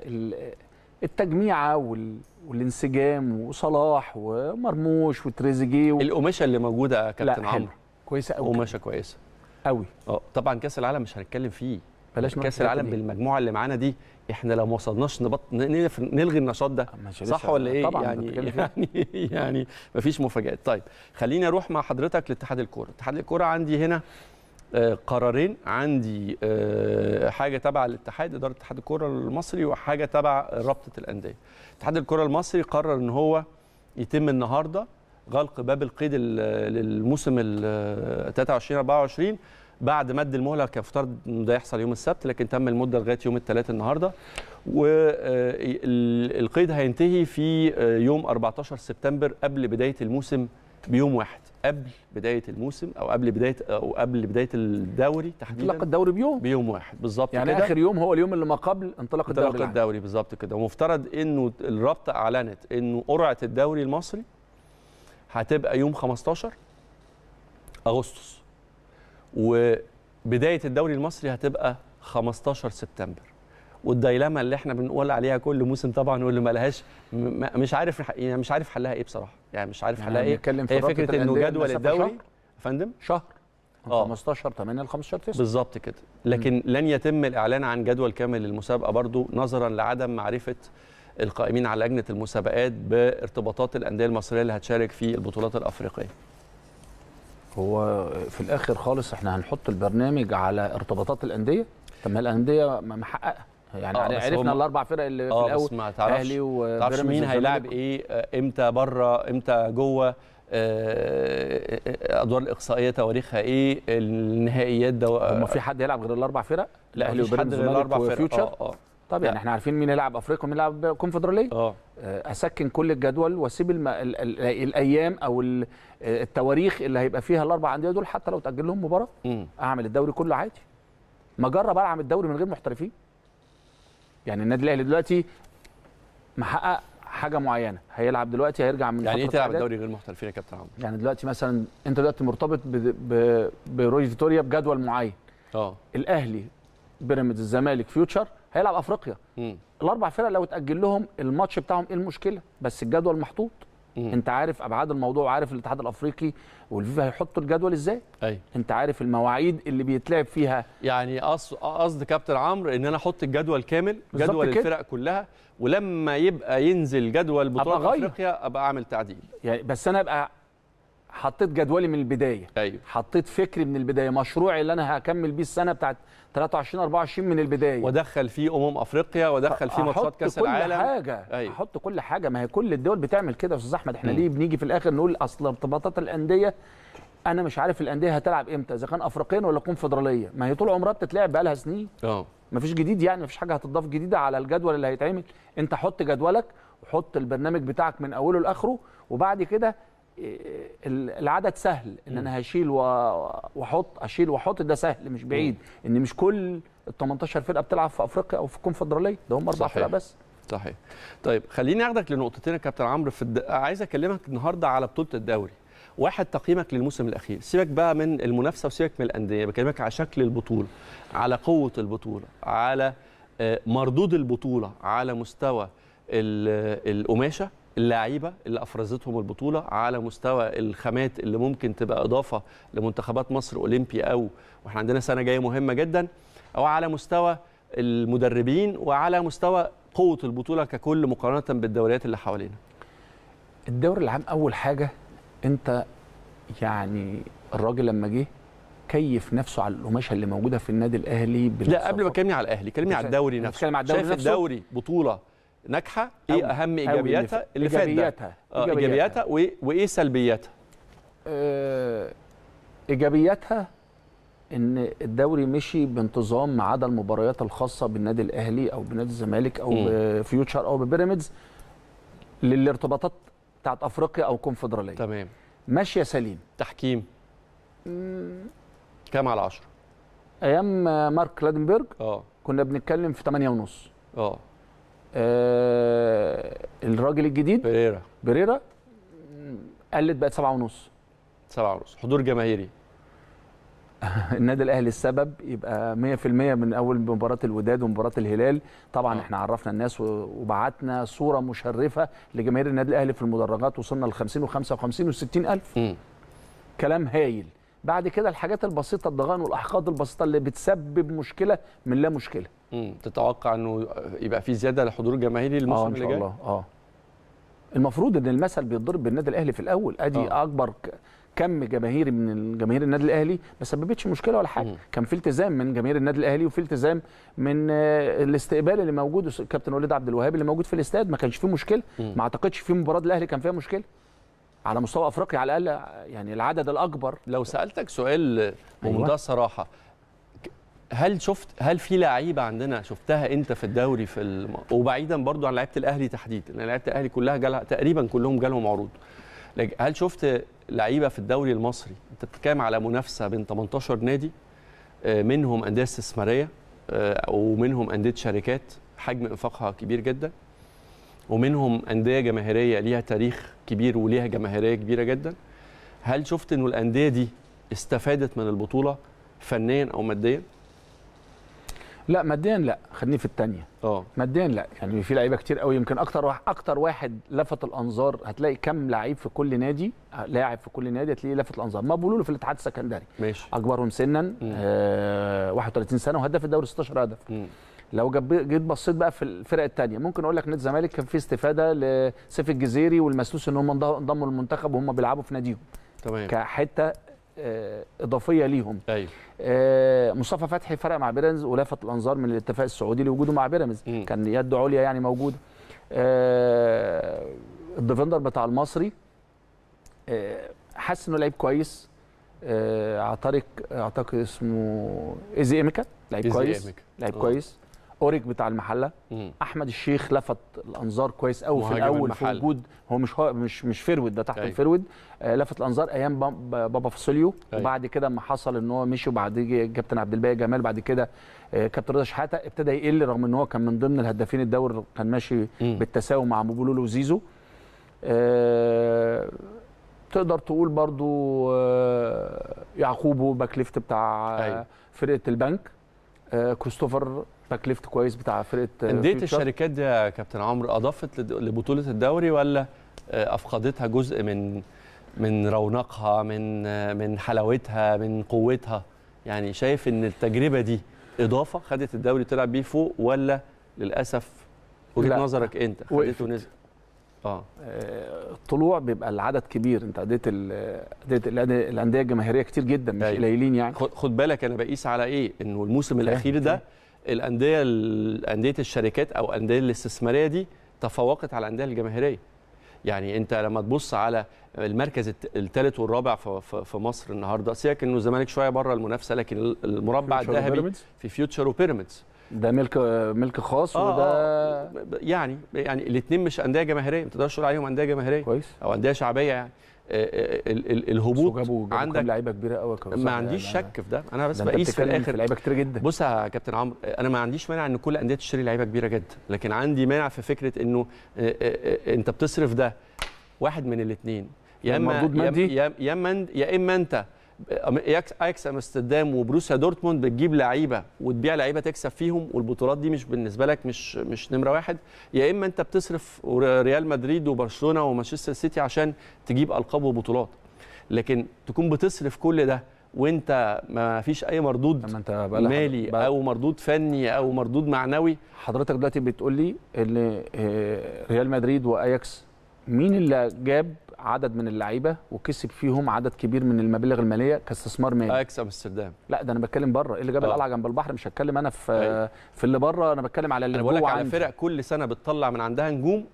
التجميعه وال... والانسجام وصلاح ومرموش وتريزيجيه و... القماشه اللي موجوده يا كابتن عمرو كويسه قوي قماشه كويسه قوي اه طبعا كاس العالم مش هنتكلم فيه بلاش يعني كاس العالم بالمجموعه اللي معانا دي احنا لو ما وصلناش نبط نلغي النشاط ده صح ولا ايه طبعا يعني يعني يعني مفيش مفاجات طيب خليني اروح مع حضرتك لاتحاد الكوره اتحاد الكوره عندي هنا آه، قرارين عندي آه، حاجه تبع الاتحاد اداره اتحاد الكوره المصري وحاجه تبع رابطه الانديه اتحاد الكوره المصري قرر ان هو يتم النهارده غلق باب القيد للموسم ال 23 24 بعد مد المهله كان افترض انه ده يحصل يوم السبت لكن تم المده لغايه يوم الثلاث النهارده والقيد آه، هينتهي في آه، يوم 14 سبتمبر قبل بدايه الموسم بيوم واحد قبل بدايه الموسم او قبل بدايه او قبل بدايه الدوري تحديدا انطلاق الدوري بيوم بيوم واحد بالظبط يعني كده. اخر يوم هو اليوم اللي ما قبل انطلاق الدوري انطلاق يعني. الدوري بالظبط كده ومفترض انه الرابطه اعلنت انه قرعه الدوري المصري هتبقى يوم 15 اغسطس وبدايه الدوري المصري هتبقى 15 سبتمبر والديلاما اللي احنا بنقول عليها كل موسم طبعا واللي ما لهاش مش عارف يعني مش عارف حلها ايه بصراحه يعني مش عارف يعني حلها ايه هي فكره انه جدول الدوري يا فندم شهر من آه. 15 8 ل 15 9 بالظبط كده لكن م. لن يتم الاعلان عن جدول كامل للمسابقه برضو نظرا لعدم معرفه القائمين على لجنه المسابقات بارتباطات الانديه المصريه اللي هتشارك في البطولات الافريقيه هو في الاخر خالص احنا هنحط البرنامج على ارتباطات الانديه طب ما الانديه محققه يعني آه يعني عرفنا الاربع فرق اللي آه في الاول ما تعرفش اهلي وبيراميدز مين هيلاعب ايه امتى بره امتى جوه آه، آه، آه، ادوار الاقصائيه تواريخها ايه النهائيات ده هم في حد يلعب غير الاربع فرق الاهلي وبيراميدز فرق آه آه. طب يعني احنا عارفين مين يلعب افريقيا ومين يلعب كونفدراليه اه, آه، اسكن كل الجدول واسيب الم... ال... ال... الايام او ال... آه، التواريخ اللي هيبقى فيها الاربع انديه دول حتى لو تاجل لهم مباراه مم. اعمل الدوري كله عادي ما اجرب العب الدوري من غير محترفين يعني النادي الاهلي دلوقتي محقق حاجه معينه هيلعب دلوقتي هيرجع من يعني ايه تلعب الدوري غير محترفين يا كابتن عمرو يعني دلوقتي مثلا انت دلوقتي مرتبط ب... ب... بروي فيتوريا بجدول معين اه الاهلي بيراميدز الزمالك فيوتشر هيلعب افريقيا مم. الاربع فرق لو اتاجل لهم الماتش بتاعهم ايه المشكله بس الجدول محطوط مم. انت عارف ابعاد الموضوع وعارف الاتحاد الافريقي والفيفا هيحطوا الجدول ازاي أي. أيوه. انت عارف المواعيد اللي بيتلعب فيها يعني قصد كابتن عمرو ان انا احط الجدول كامل جدول كده. الفرق كلها ولما يبقى ينزل جدول بطوله افريقيا ابقى اعمل تعديل يعني بس انا ابقى حطيت جدولي من البدايه أيوه. حطيت فكري من البدايه مشروعي اللي انا هكمل بيه السنه بتاعت 23 24 من البدايه ودخل فيه امم افريقيا ودخل فيه ماتشات كاس العالم احط كل حاجه أيوه. احط كل حاجه ما هي كل الدول بتعمل كده يا استاذ احمد احنا م. ليه بنيجي في الاخر نقول اصل ارتباطات الانديه انا مش عارف الانديه هتلعب امتى اذا كان افريقيا ولا كونفدراليه ما هي طول عمرها بتتلعب بقى لها سنين اه مفيش جديد يعني مفيش حاجه هتضاف جديده على الجدول اللي هيتعمل انت حط جدولك وحط البرنامج بتاعك من اوله لاخره وبعد كده إيه، العدد سهل ان انا هشيل واحط اشيل واحط ده سهل مش بعيد ان مش كل ال 18 فرقه بتلعب في افريقيا او في الكونفدراليه ده هم اربع فرق بس صحيح طيب خليني اخدك لنقطتين يا كابتن عمرو في الد... عايز اكلمك النهارده على بطوله الدوري واحد تقييمك للموسم الاخير سيبك بقى من المنافسه وسيبك من الانديه بكلمك على شكل البطوله على قوه البطوله على آه، مردود البطوله على مستوى القماشه اللعيبه اللي افرزتهم البطوله على مستوى الخامات اللي ممكن تبقى اضافه لمنتخبات مصر اولمبي او واحنا عندنا سنه جايه مهمه جدا او على مستوى المدربين وعلى مستوى قوه البطوله ككل مقارنه بالدوريات اللي حوالينا. الدوري العام اول حاجه انت يعني الراجل لما جه كيف نفسه على القماشه اللي موجوده في النادي الاهلي لا قبل ما تكلمني على الاهلي كلمني على الدوري نفسه على الدوري نفسه الدوري بطوله ناجحه ايه اهم ايجابياتها اللي فات ايجابياتها آه ايجابياتها وايه سلبياتها آه، ايجابياتها ان الدوري مشي بانتظام ما عدا المباريات الخاصه بالنادي الاهلي او بنادي الزمالك او فيوتشر او ببيراميدز للارتباطات بتاعت افريقيا او كونفدراليه تمام ماشيه سليم تحكيم كام على 10 ايام مارك كلادنبرج اه كنا بنتكلم في 8 ونص اه آه، الراجل الجديد بريرا بريرا قلت بقت سبعة ونص سبعة ونص حضور جماهيري النادي الاهلي السبب يبقى 100% من اول مباراه الوداد ومباراه الهلال طبعا آه. احنا عرفنا الناس وبعتنا صوره مشرفه لجماهير النادي الاهلي في المدرجات وصلنا ل 50 و55 و60 الف كلام هايل بعد كده الحاجات البسيطه الضغائن والاحقاد البسيطه اللي بتسبب مشكله من لا مشكله مم. تتوقع انه يبقى في زياده لحضور جماهيري الموسم اللي جاي؟ اه ان شاء الله اه المفروض ان المثل بيتضرب بالنادي الاهلي في الاول ادي آه. اكبر كم جماهيري من جماهير النادي الاهلي ما سببتش مشكله ولا حاجه كان في التزام من جماهير النادي الاهلي وفي التزام من آه، الاستقبال اللي موجود كابتن وليد عبد الوهاب اللي موجود في الاستاد ما كانش فيه مشكله ما اعتقدش في مباراه الاهلي كان فيها مشكله على مستوى افريقيا على الاقل يعني العدد الاكبر لو سالتك سؤال بمنتهى آه، أيوة. الصراحه هل شفت هل في لعيبه عندنا شفتها انت في الدوري في الم... وبعيدا برضو عن لعيبه الاهلي تحديدا لان لعيبه الاهلي كلها جالها تقريبا كلهم جالهم عروض هل شفت لعيبه في الدوري المصري انت بتتكلم على منافسه بين 18 نادي آه، منهم انديه استثماريه آه، ومنهم انديه شركات حجم انفاقها كبير جدا ومنهم انديه جماهيريه ليها تاريخ كبير وليها جماهيريه كبيره جدا هل شفت انه الانديه دي استفادت من البطوله فنيا او ماديا لا ماديا لا خليني في الثانيه اه ماديا لا يعني في لعيبه كتير قوي يمكن اكتر واحد اكتر واحد لفت الانظار هتلاقي كم لعيب في كل نادي آه، لاعب في كل نادي هتلاقيه لفت الانظار ما بقولوله في الاتحاد السكندري ماشي اكبرهم سنا آه 31 سنه وهداف الدوري 16 هدف مم. لو جيت بصيت بقى في الفرق الثانيه ممكن اقول لك نادي الزمالك كان في استفاده لسيف الجزيري والمسلوس ان هم انضموا للمنتخب وهم بيلعبوا في ناديهم تمام كحته آه، اضافيه ليهم أيوه. مصطفى فتحي فرق مع بيراميدز ولفت الانظار من الاتفاق السعودي لوجوده مع بيراميدز كان يد عليا يعني موجوده آه، الديفندر بتاع المصري آه، حاسس انه لعيب كويس عطارك اعتقد اسمه ايزي ايميكا لعيب كويس لعيب كويس اوريك بتاع المحله مم. احمد الشيخ لفت الانظار كويس قوي في الاول في وجود هو مش هو مش مش فيرود ده تحت أيوه. الفيرود آه لفت الانظار ايام بابا فاصيليو أيوه. وبعد كده اما حصل ان هو مشي وبعد كابتن عبد الباقي جمال بعد كده آه كابتن رضا شحاته ابتدى يقل رغم ان هو كان من ضمن الهدافين الدوري كان ماشي بالتساوي مع مبولولو وزيزو آه تقدر تقول برضو آه، يعقوب باك ليفت بتاع أيوه. فرقه البنك آه، كريستوفر باك ليفت كويس بتاع فرقه آه، انديه الشركات دي يا كابتن عمرو اضافت لبطوله الدوري ولا آه، افقدتها جزء من من رونقها من آه، من حلاوتها من قوتها يعني شايف ان التجربه دي اضافه خدت الدوري تلعب بيه فوق ولا للاسف وجهه نظرك انت خدته ونزل اه الطلوع بيبقى العدد كبير انت اديت الانديه الجماهيريه كتير جدا مش طيب. قليلين يعني خد بالك انا بقيس على ايه انه الموسم الاخير ده الانديه انديه الشركات او الانديه الاستثماريه دي تفوقت على الانديه الجماهيريه يعني انت لما تبص على المركز الثالث والرابع في مصر النهارده سيبك انه الزمالك شويه بره المنافسه لكن المربع الذهبي في فيوتشر وبيراميدز ده ملك ملك خاص آه وده آه، يعني يعني الاثنين مش انديه جماهيريه ما تقدرش تقول عليهم انديه جماهيريه كويس او انديه شعبيه يعني آه، آه، الهبوط عندك لعيبه كبيره قوي ما عنديش يعني شك في ده انا بس بقيس في الاخر لعيبه كتير جدا بص يا كابتن عمرو آه، انا ما عنديش مانع ان كل الانديه تشتري لعيبه كبيره جدا لكن عندي مانع في فكره انه انت بتصرف ده واحد من الاثنين يا يعني اما يا اما يا اما انت اياكس امستردام وبروسيا دورتموند بتجيب لعيبه وتبيع لعيبه تكسب فيهم والبطولات دي مش بالنسبه لك مش مش نمره واحد يا اما انت بتصرف ريال مدريد وبرشلونه ومانشستر سيتي عشان تجيب القاب وبطولات لكن تكون بتصرف كل ده وانت ما فيش اي مردود انت بقى مالي بقى او مردود فني او مردود معنوي حضرتك دلوقتي بتقول لي ان آه، ريال مدريد واياكس مين اللي جاب عدد من اللعيبه وكسب فيهم عدد كبير من المبالغ الماليه كاستثمار مالي أيوة، اكسب امستردام لا ده انا بتكلم بره إيه اللي جاب آه. القلعه جنب البحر مش هتكلم انا في أي. أيوة. في اللي بره انا بتكلم على اللي جوه انا على فرق كل سنه بتطلع من عندها نجوم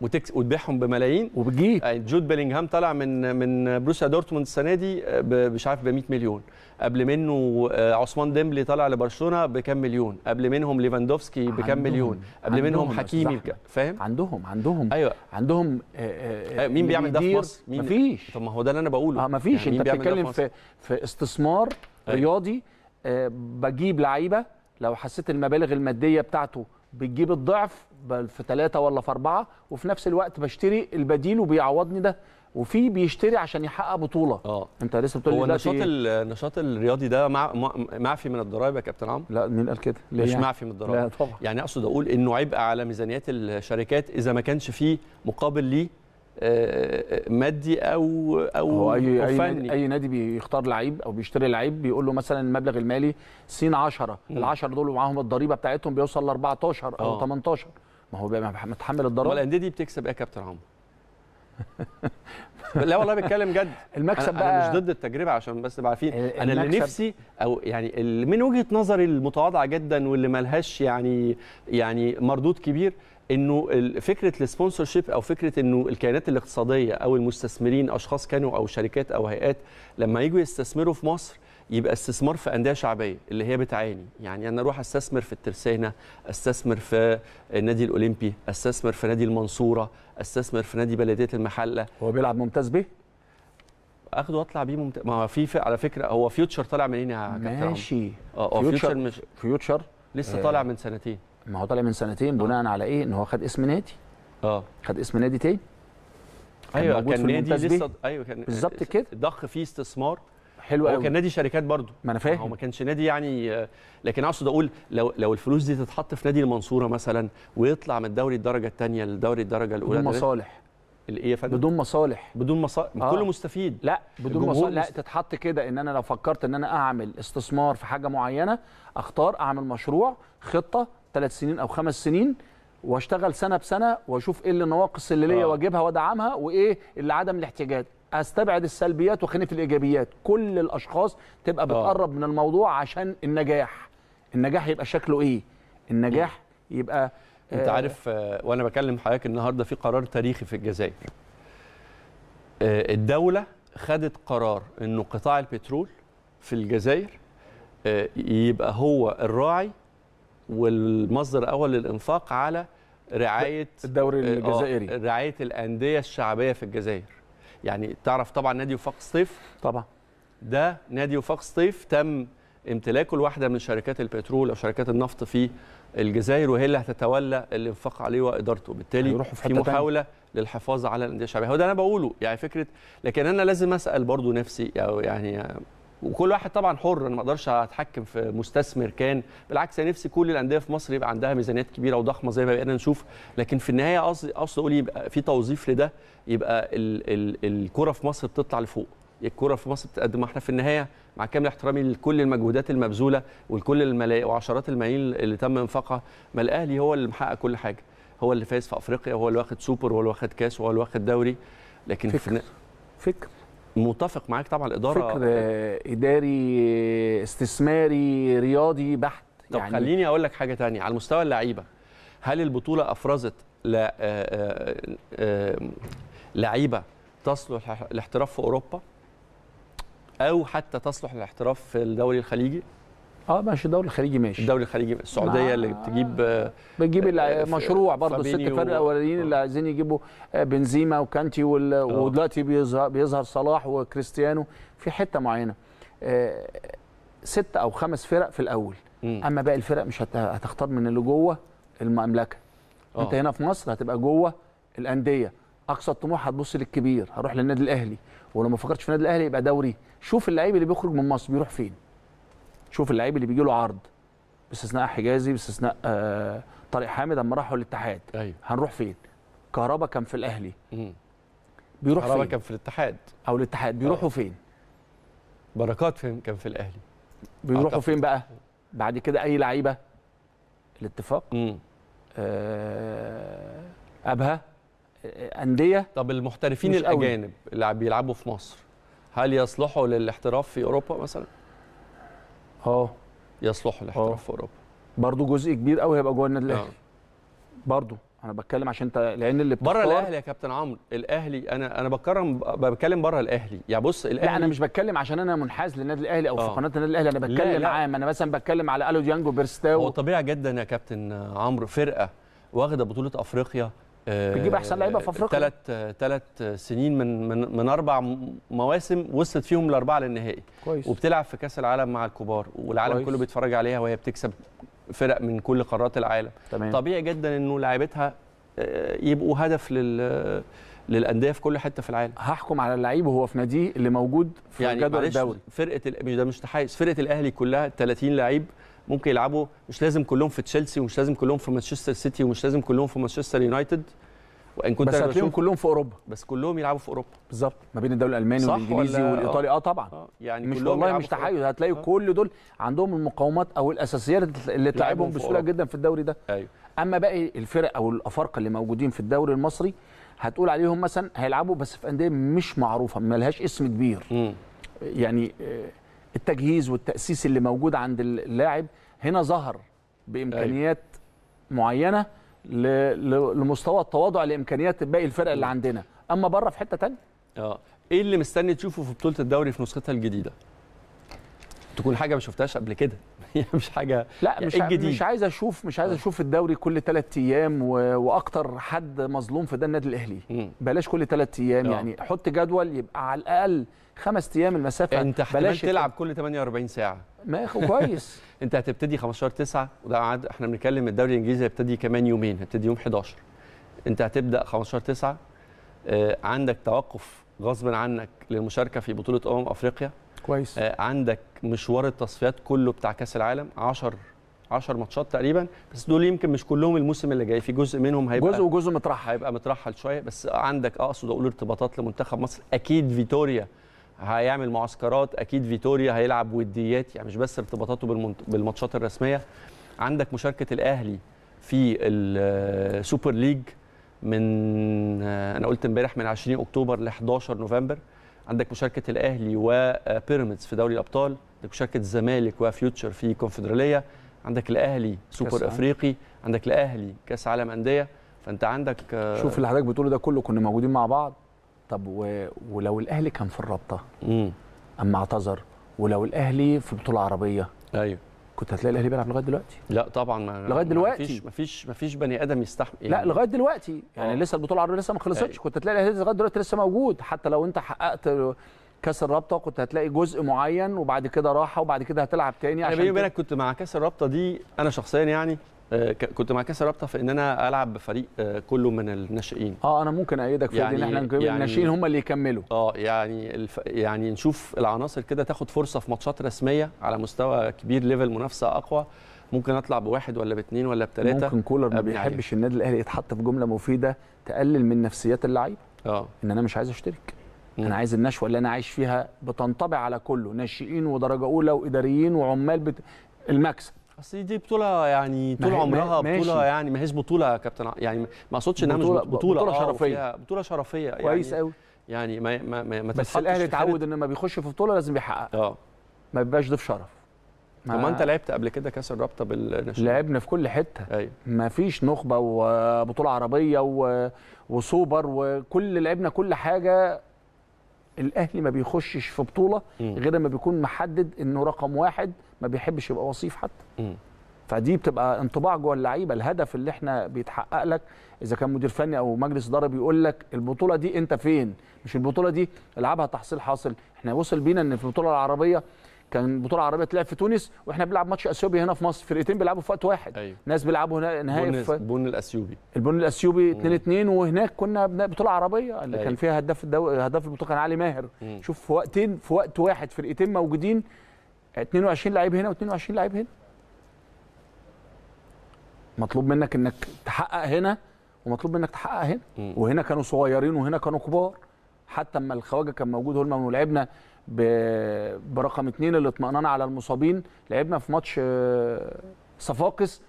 وتكس وتبيعهم بملايين وبتجيب يعني جود بيلينغهام طلع من من بروسيا دورتموند السنه دي آه، مش عارف ب 100 مليون قبل منه آه، عثمان ديمبلي طلع لبرشلونه بكام مليون قبل منهم ليفاندوفسكي بكام مليون قبل منهم حكيمي فاهم عندهم عندهم ايوه عندهم آآ آآ أيوة، مين بيعمل ده في مصر مين مفيش طب ما هو ده اللي انا بقوله اه مفيش يعني انت بتتكلم في, في استثمار أيوة. رياضي بجيب لعيبه لو حسيت المبالغ الماديه بتاعته بتجيب الضعف في ثلاثة ولا في أربعة وفي نفس الوقت بشتري البديل وبيعوضني ده وفي بيشتري عشان يحقق بطوله اه انت لسه بتقول هو النشاط إيه؟ النشاط الرياضي ده مع معفي من الضرائب يا كابتن عمرو لا مين قال كده مش يعني؟ معفي من الضرائب لا طبعا يعني اقصد اقول انه عبء على ميزانيات الشركات اذا ما كانش فيه مقابل ليه آه، مادي او او هو أي, أو فني اي نادي بيختار لعيب او بيشتري لعيب بيقول له مثلا المبلغ المالي سين 10 ال 10 دول معاهم الضريبه بتاعتهم بيوصل ل 14 او أوه. 18 ما هو بيبقى متحمل الضرائب والانديه دي بتكسب ايه يا كابتن عمرو؟ لا والله بتكلم جد المكسب أنا بقى أنا مش ضد التجربه عشان بس تبقى عارفين انا اللي نفسي او يعني اللي من وجهه نظري المتواضعه جدا واللي ملهاش يعني يعني مردود كبير انه فكره السبونسر شيب او فكره انه الكيانات الاقتصاديه او المستثمرين اشخاص كانوا او شركات او هيئات لما يجوا يستثمروا في مصر يبقى استثمار في انديه شعبيه اللي هي بتعاني يعني انا اروح استثمر في الترسانه استثمر في النادي الاولمبي استثمر في نادي المنصوره استثمر في نادي بلديه المحله هو بيلعب ممتاز بيه اخده واطلع بيه ممت... ما هو في على فكره هو فيوتشر طالع منين يا كابتن ماشي اه فيوتشر آه، مش... فيوتشر لسه طالع من سنتين ما هو طالع من سنتين آه. بناء على ايه ان هو خد اسم نادي اه خد اسم نادي تاني ايوه كان نادي لسه ايوه كان بالظبط كده ضخ فيه استثمار حلو قوي وكان كان نادي شركات برضه ما انا فاهم هو ما كانش نادي يعني لكن اقصد اقول لو لو الفلوس دي تتحط في نادي المنصوره مثلا ويطلع من الدوري الدرجه الثانيه للدوري الدرجه الاولى بدون مصالح الايه يا فندم بدون مصالح بدون مصالح آه. كله مستفيد لا بدون مصالح لا تتحط كده ان انا لو فكرت ان انا اعمل استثمار في حاجه معينه اختار اعمل مشروع خطه ثلاث سنين او خمس سنين واشتغل سنه بسنه واشوف ايه اللي النواقص اللي ليا آه. واجيبها وادعمها وايه اللي عدم الاحتياجات استبعد السلبيات واخليني في الايجابيات كل الاشخاص تبقى آه. بتقرب من الموضوع عشان النجاح النجاح يبقى شكله ايه النجاح يبقى انت آه، عارف وانا بكلم حضرتك النهارده في قرار تاريخي في الجزائر الدوله خدت قرار انه قطاع البترول في الجزائر يبقى هو الراعي والمصدر الاول للانفاق على رعايه الدوري آه، آه، الجزائري رعايه الانديه الشعبيه في الجزائر يعني تعرف طبعا نادي وفاق صيف طبعا ده نادي وفاق صيف تم امتلاكه لواحده من شركات البترول او شركات النفط في الجزائر وهي اللي هتتولى الانفاق عليه وادارته بالتالي في, في محاوله تاني. للحفاظ على الانديه الشعبيه هو ده انا بقوله يعني فكره لكن انا لازم اسال برضو نفسي او يعني وكل واحد طبعا حر انا ما اقدرش اتحكم في مستثمر كان بالعكس انا نفسي كل الانديه في مصر يبقى عندها ميزانيات كبيره وضخمه زي ما بقينا نشوف لكن في النهايه قصدي اقصد اقول يبقى في توظيف لده يبقى ال ال الكره في مصر بتطلع لفوق الكره في مصر بتقدم احنا في النهايه مع كامل احترامي لكل المجهودات المبذوله ولكل الملايين وعشرات الملايين اللي تم انفاقها ما الاهلي هو اللي محقق كل حاجه هو اللي فايز في افريقيا هو اللي واخد سوبر هو اللي واخد كاس هو اللي واخد دوري لكن فكر في... فكر متفق معاك طبعا الاداره فكر اداري استثماري رياضي بحت طب يعني خليني اقول لك حاجه تانية على مستوى اللعيبه هل البطوله افرزت آه، آه، آه، لعيبه تصلح الاحتراف في اوروبا او حتى تصلح للاحتراف في الدوري الخليجي اه ماشي الدوري الخليجي ماشي الدوري الخليجي السعوديه اللي بتجيب آه، بتجيب آه، آه، مشروع برضه الست فرق الاولانيين اللي عايزين يجيبوا بنزيما وكانتي ودلوقتي بيظهر بيظهر صلاح وكريستيانو في حته معينه آه ست او خمس فرق في الاول م. اما باقي الفرق مش هتختار من اللي جوه المملكه أوه. انت هنا في مصر هتبقى جوه الانديه اقصى الطموح هتبص للكبير هروح للنادي الاهلي ولو ما فكرتش في النادي الاهلي يبقى دوري شوف اللعيب اللي بيخرج من مصر بيروح فين شوف اللعيب اللي بيجي له عرض باستثناء حجازي باستثناء آه، طارق حامد اما راحوا الاتحاد أيوه. هنروح فين كهربا كان في الاهلي بيروح بيروح كهربا كان في الاتحاد او الاتحاد بيروحوا فين بركات فين كان في الاهلي بيروحوا فين بقى بعد كده اي لعيبه الاتفاق آه ابها آه، انديه طب المحترفين الاجانب اللي بيلعبوا في مصر هل يصلحوا للاحتراف في اوروبا مثلا اه يصلحوا الاحتراف اه. في اوروبا برضه جزء كبير قوي هيبقى جوه النادي اه. الاهلي برضه انا بتكلم عشان انت لان اللي بره الاهلي يا كابتن عمرو الاهلي انا انا بكرم بتكلم بره الاهلي يعني بص الاهلي لا انا مش بتكلم عشان انا منحاز للنادي الاهلي او اه. في قناه النادي الاهلي انا بتكلم عام انا مثلا بتكلم على الو ديانج بيرستاو هو طبيعي جدا يا كابتن عمرو فرقه واخده بطوله افريقيا بتجيب آه، احسن لعيبه في افريقيا ثلاث ثلاث سنين من من من اربع مواسم وصلت فيهم الاربعه للنهائي كويس وبتلعب في كاس العالم مع الكبار والعالم كويس. كله بيتفرج عليها وهي بتكسب فرق من كل قارات العالم تمام. طبيعي جدا انه لعيبتها آه، يبقوا هدف لل للانديه في كل حته في العالم هحكم على اللعيب وهو في ناديه اللي موجود في يعني جدول الدوري فرقه مش ده مش تحيز فرقه الاهلي كلها 30 لعيب ممكن يلعبوا مش لازم كلهم في تشيلسي ومش لازم كلهم في مانشستر سيتي ومش لازم كلهم في مانشستر يونايتد وان كنت بس هتلاقيهم كلهم في اوروبا بس كلهم يلعبوا في اوروبا بالظبط ما بين الدوري الالماني والانجليزي والايطالي اه طبعا آه. يعني مش والله مش تحيز هتلاقي آه. كل دول عندهم المقاومات او الاساسيات اللي تلعبهم بسهوله جدا في الدوري ده ايوه اما باقي الفرق او الافارقه اللي موجودين في الدوري المصري هتقول عليهم مثلا هيلعبوا بس في انديه مش معروفه ملهاش اسم كبير م. يعني آه التجهيز والتاسيس اللي موجود عند اللاعب هنا ظهر بامكانيات أيوة. معينه لمستوى التواضع لامكانيات باقي الفرق اللي عندنا اما بره في حته ثانيه اه ايه اللي مستني تشوفه في بطوله الدوري في نسختها الجديده تكون حاجه ما شفتهاش قبل كده يعني مش حاجه لا إيه مش الجديد. مش عايز اشوف مش عايز آه. اشوف الدوري كل ثلاث ايام و... واكتر حد مظلوم في ده النادي الاهلي بلاش كل ثلاث ايام أوه. يعني حط جدول يبقى على الاقل خمس ايام المسافه انت بلاش تلعب كل 48 ساعه ما كويس انت هتبتدي 15 9 وده عاد احنا بنتكلم الدوري الانجليزي هيبتدي كمان يومين هيبتدي يوم 11 انت هتبدا 15 9 آه عندك توقف غصب عنك للمشاركه في بطوله امم افريقيا كويس آه عندك مشوار التصفيات كله بتاع كاس العالم 10 10 ماتشات تقريبا بس دول يمكن مش كلهم الموسم اللي جاي في جزء منهم هيبقى جزء وجزء مترحل هيبقى مترحل شويه بس عندك آه، اقصد اقول ارتباطات لمنتخب مصر اكيد فيتوريا هيعمل معسكرات اكيد فيتوريا هيلعب وديات يعني مش بس ارتباطاته بالماتشات الرسميه عندك مشاركه الاهلي في السوبر ليج من انا قلت امبارح من 20 اكتوبر ل 11 نوفمبر عندك مشاركه الاهلي وبيراميدز في دوري الابطال عندك مشاركه الزمالك وفيوتشر في كونفدراليه عندك الاهلي سوبر افريقي عندك الاهلي كاس عالم انديه فانت عندك شوف اللي حضرتك بتقوله ده كله كنا موجودين مع بعض طب و... ولو الاهلي كان في الرابطه امم اما اعتذر ولو الاهلي في بطوله عربيه ايوه كنت هتلاقي الاهلي بيلعب لغايه دلوقتي لا طبعا ما لغايه دلوقتي مفيش مفيش مفيش بني ادم يستحمل يعني لا لغايه دلوقتي يعني أوه. لسه البطوله العربيه لسه ما خلصتش أيوه. كنت هتلاقي الاهلي لغايه دلوقتي لسه موجود حتى لو انت حققت كاس الرابطه كنت هتلاقي جزء معين وبعد كده راحه وبعد كده هتلعب تاني عشان انا بيني وبينك كنت مع كاس الرابطه دي انا شخصيا يعني آه، كنت مع كاس رابطه في ان انا العب بفريق آه، كله من الناشئين اه انا ممكن ايدك في يعني ان احنا يعني الناشئين هم اللي يكملوا اه يعني الف يعني نشوف العناصر كده تاخد فرصه في ماتشات رسميه على مستوى كبير ليفل منافسه اقوى ممكن اطلع بواحد ولا باثنين ولا بثلاثه ممكن كولر ما يعني بيحبش النادي الاهلي يتحط في جمله مفيده تقلل من نفسيات اللعيبه اه ان انا مش عايز اشترك انا عايز النشوه اللي انا عايش فيها بتنطبع على كله ناشئين ودرجه اولى واداريين وعمال بت... المكسب اصل دي بطوله يعني طول عمرها ماشي. بطوله يعني ما هيش بطوله يا كابتن يعني ما اقصدش انها مش بطوله بطوله, بطولة آه، شرفيه بطوله شرفيه يعني كويس قوي يعني ما ما ما, ما بس الاهلي اتعود ان لما بيخش في بطوله لازم يحقق اه ما بيبقاش ضيف شرف ما ما انت لعبت قبل كده كاس الرابطه بالناشئين لعبنا في كل حته أيوة. ما فيش نخبه وبطوله عربيه و... وسوبر وكل لعبنا كل حاجه الاهلي ما بيخشش في بطوله غير لما بيكون محدد انه رقم واحد ما بيحبش يبقى وصيف حتى فدي بتبقى انطباع جوه اللعيبه الهدف اللي احنا بيتحقق لك اذا كان مدير فني او مجلس اداره بيقول لك البطوله دي انت فين مش البطوله دي العبها تحصيل حاصل احنا وصل بينا ان في البطوله العربيه كان البطوله العربيه تلعب في تونس واحنا بنلعب ماتش اثيوبي هنا في مصر فرقتين بيلعبوا في وقت واحد أيوه. ناس بيلعبوا هنا نهائي في البن الاثيوبي البن الاثيوبي 2 2 وهناك كنا بطوله عربيه اللي أيوه. كان فيها هداف الدو... هداف البطوله كان علي ماهر مم. شوف في وقتين في وقت واحد فرقتين موجودين 22 لعيب هنا و22 لعيب هنا مطلوب منك انك تحقق هنا ومطلوب منك تحقق هنا وهنا كانوا صغيرين وهنا كانوا كبار حتى اما الخواجه كان موجود هولمان ولعبنا برقم اثنين الاطمئنان على المصابين لعبنا في ماتش آه، صفاقس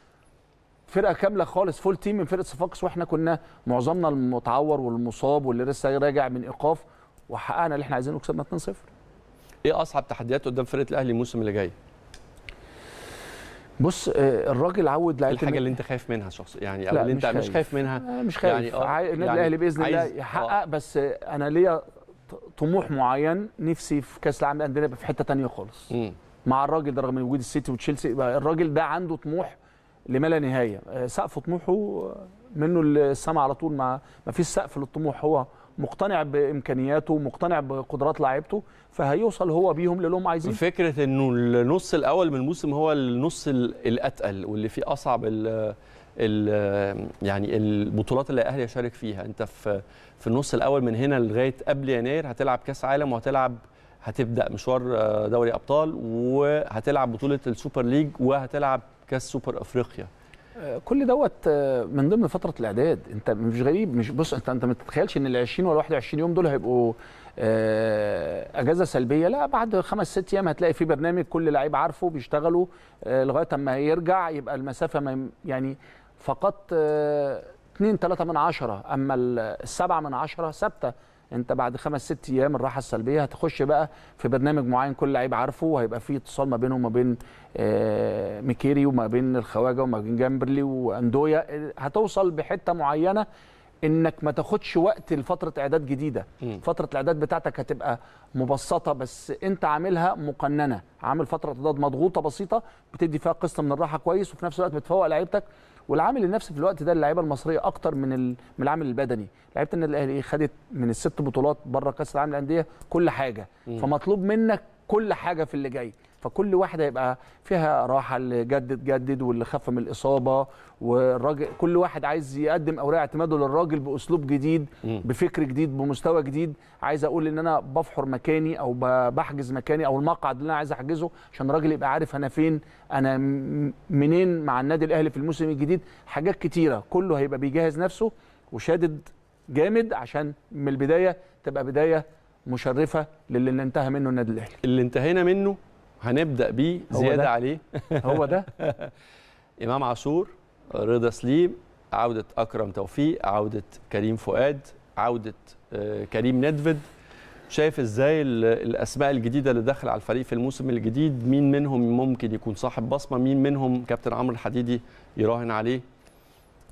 فرقه كامله خالص فول تيم من فرقه صفاقس واحنا كنا معظمنا المتعور والمصاب واللي لسه راجع من ايقاف وحققنا اللي احنا عايزينه وكسبنا 2-0 ايه اصعب تحديات قدام فرقه الاهلي الموسم اللي جاي بص آه، الراجل عود لعيبه الحاجه اللي انت خايف منها شخص يعني او اللي انت مش خايف, مش خايف منها آه، مش خايف يعني آه، النادي يعني الاهلي باذن الله يحقق بس انا ليا طموح معين نفسي في كاس العالم للانديه يبقى في حته ثانيه خالص م. مع الراجل ده رغم وجود السيتي وتشيلسي الراجل ده عنده طموح لما لا نهايه سقف طموحه منه السما على طول ما فيش سقف للطموح هو مقتنع بامكانياته مقتنع بقدرات لعيبته فهيوصل هو بيهم للي هم عايزينه فكره انه النص الاول من الموسم هو النص الاتقل واللي فيه اصعب الـ الـ يعني البطولات اللي الاهلي يشارك فيها انت في في النص الاول من هنا لغايه قبل يناير هتلعب كاس عالم وهتلعب هتبدا مشوار آه، دوري ابطال وهتلعب بطوله السوبر ليج وهتلعب كاس سوبر افريقيا كل دوت آه، من ضمن فتره الاعداد انت مش غريب مش بص انت انت ما تتخيلش ان ال 20 ولا 21 يوم دول هيبقوا آه، اجازه سلبيه لا بعد خمس ست ايام هتلاقي في برنامج كل لعيب عارفه بيشتغلوا آه، لغايه اما يرجع يبقى المسافه ما يعني فقط 2 3 من عشرة اما السبعة من عشرة ثابته انت بعد خمس ست ايام الراحه السلبيه هتخش بقى في برنامج معين كل لعيب عارفه وهيبقى في اتصال ما بينهم وما بين آه، ميكيري وما بين الخواجه وما بين جامبرلي واندويا آه، هتوصل بحته معينه انك ما تاخدش وقت لفتره اعداد جديده م. فتره الاعداد بتاعتك هتبقى مبسطه بس انت عاملها مقننه عامل فتره اعداد مضغوطه بسيطه بتدي فيها قسط من الراحه كويس وفي نفس الوقت بتفوق لعيبتك والعامل النفسي في الوقت ده اللعيبه المصريه اكتر من من العامل البدني لعيبه النادي الاهلي إيه؟ خدت من الست بطولات بره كاس العالم للانديه كل حاجه فمطلوب منك كل حاجه في اللي جاي فكل واحده يبقى فيها راحه اللي جدد جدد واللي خف من الاصابه والراجل كل واحد عايز يقدم اوراق اعتماده للراجل باسلوب جديد بفكر جديد بمستوى جديد عايز اقول ان انا بفحر مكاني او بحجز مكاني او المقعد اللي انا عايز احجزه عشان الراجل يبقى عارف انا فين انا منين مع النادي الاهلي في الموسم الجديد حاجات كتيره كله هيبقى بيجهز نفسه وشادد جامد عشان من البدايه تبقى بدايه مشرفه للي انتهى منه النادي الاهلي اللي انتهينا منه هنبدا بيه زياده هو عليه هو ده امام عاشور رضا سليم عوده اكرم توفيق عوده كريم فؤاد عوده آه، كريم ندفد شايف ازاي الاسماء الجديده اللي داخله على الفريق في الموسم الجديد مين منهم ممكن يكون صاحب بصمه مين منهم كابتن عمرو الحديدي يراهن عليه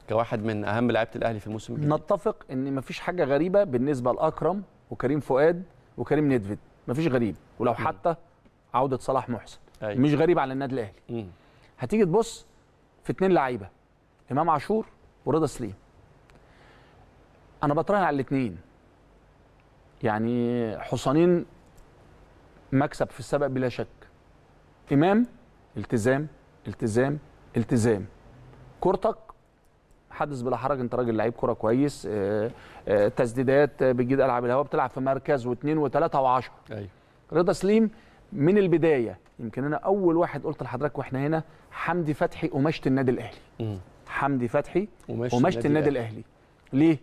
كواحد من اهم لعيبه الاهلي في الموسم الجديد نتفق ان مفيش حاجه غريبه بالنسبه لاكرم وكريم فؤاد وكريم ندفد مفيش غريب ولو حتى عوده صلاح محسن أيوة. مش غريب على النادي الاهلي هتيجي تبص في اتنين لعيبه امام عاشور ورضا سليم انا بتراهن على الاثنين يعني حصانين مكسب في السبق بلا شك امام التزام التزام التزام كورتك حدث بلا حرج انت راجل لعيب كوره كويس آه، آه، تسديدات آه، بتجيد العاب الهواء بتلعب في مركز واثنين وثلاثه وعشرة ايوه رضا سليم من البدايه يمكن انا اول واحد قلت لحضرتك واحنا هنا حمدي فتحي قماشه النادي الاهلي حمدي فتحي قماشه النادي الاهلي ليه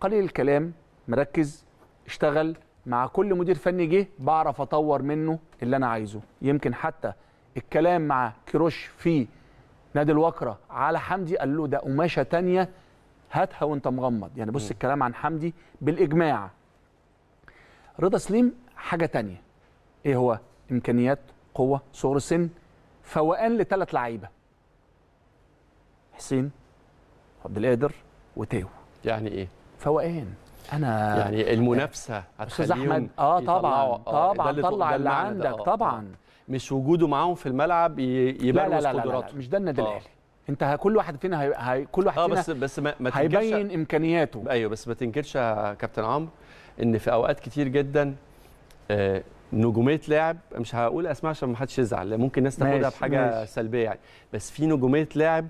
قليل الكلام مركز اشتغل مع كل مدير فني جه بعرف اطور منه اللي انا عايزه يمكن حتى الكلام مع كيروش في نادي الوكره على حمدي قال له ده قماشه تانية هاتها وانت مغمض يعني بص م. الكلام عن حمدي بالاجماع رضا سليم حاجه تانية ايه هو امكانيات قوه صغر سن فوقان لثلاث لعيبه حسين عبد القادر وتاو يعني ايه فوقان انا يعني المنافسه استاذ احمد اه طبعا آه، طبعا طلع اللي عندك آه،, آه طبعا مش وجوده معاهم في الملعب يبرز قدراته مش ده النادي آه. الاهلي انت كل واحد فينا هي... هي... كل واحد آه فينا بس بس ما, ما هيبين امكانياته ايوه بس ما تنكرش يا كابتن عمرو ان في اوقات كتير جدا آه نجوميه لاعب مش هقول اسماء عشان ما حدش يزعل ممكن الناس تاخدها بحاجه ماشي. سلبيه يعني بس في نجوميه لاعب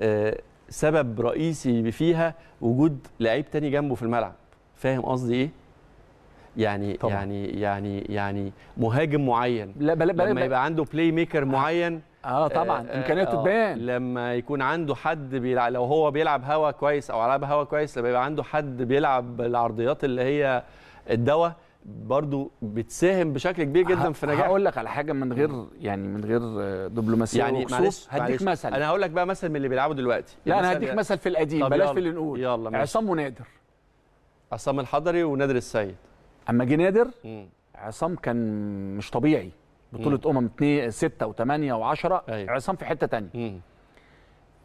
آه، سبب رئيسي فيها وجود لعيب تاني جنبه في الملعب فاهم قصدي ايه يعني طبعا. يعني يعني يعني مهاجم معين لا بل بل لما يبقى عنده بلاي آه. ميكر معين اه طبعا آه، امكانياته آه تبان لما يكون عنده حد بيلعب لو هو بيلعب هوا كويس او لعب هوا كويس لما يبقى عنده حد بيلعب العرضيات اللي هي الدواء برضو بتساهم بشكل كبير جدا في نجاح هقول لك على حاجه من غير يعني من غير آه، دبلوماسيه يعني معلش هديك مثل انا هقول لك بقى مثل من اللي بيلعبوا دلوقتي لا انا يعني هديك مثل في القديم بلاش في اللي نقول يلا عصام ونادر عصام الحضري ونادر السيد اما جه نادر عصام كان مش طبيعي بطوله امم 2 6 و8 و10 عصام في حته ثانيه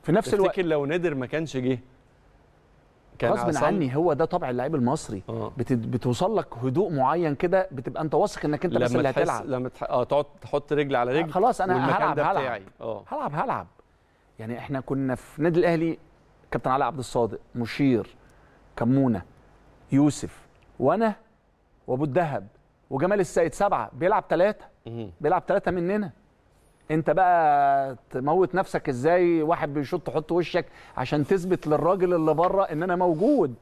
في نفس الوقت لو نادر ما كانش جه كان غصب عني هو ده طبع اللعيب المصري آه. بتوصل لك هدوء معين كده بتبقى انت واثق انك انت بس اللي هتلعب لما تح... اه تقعد تحط رجل على رجل آه خلاص انا هلعب هلعب. آه. هلعب هلعب يعني احنا كنا في نادي الاهلي كابتن علي عبد الصادق مشير كمونه يوسف وانا وابو الدهب وجمال السيد سبعه بيلعب ثلاثه بيلعب ثلاثه مننا انت بقى تموت نفسك ازاي واحد بيشوط تحط وشك عشان تثبت للراجل اللي بره ان انا موجود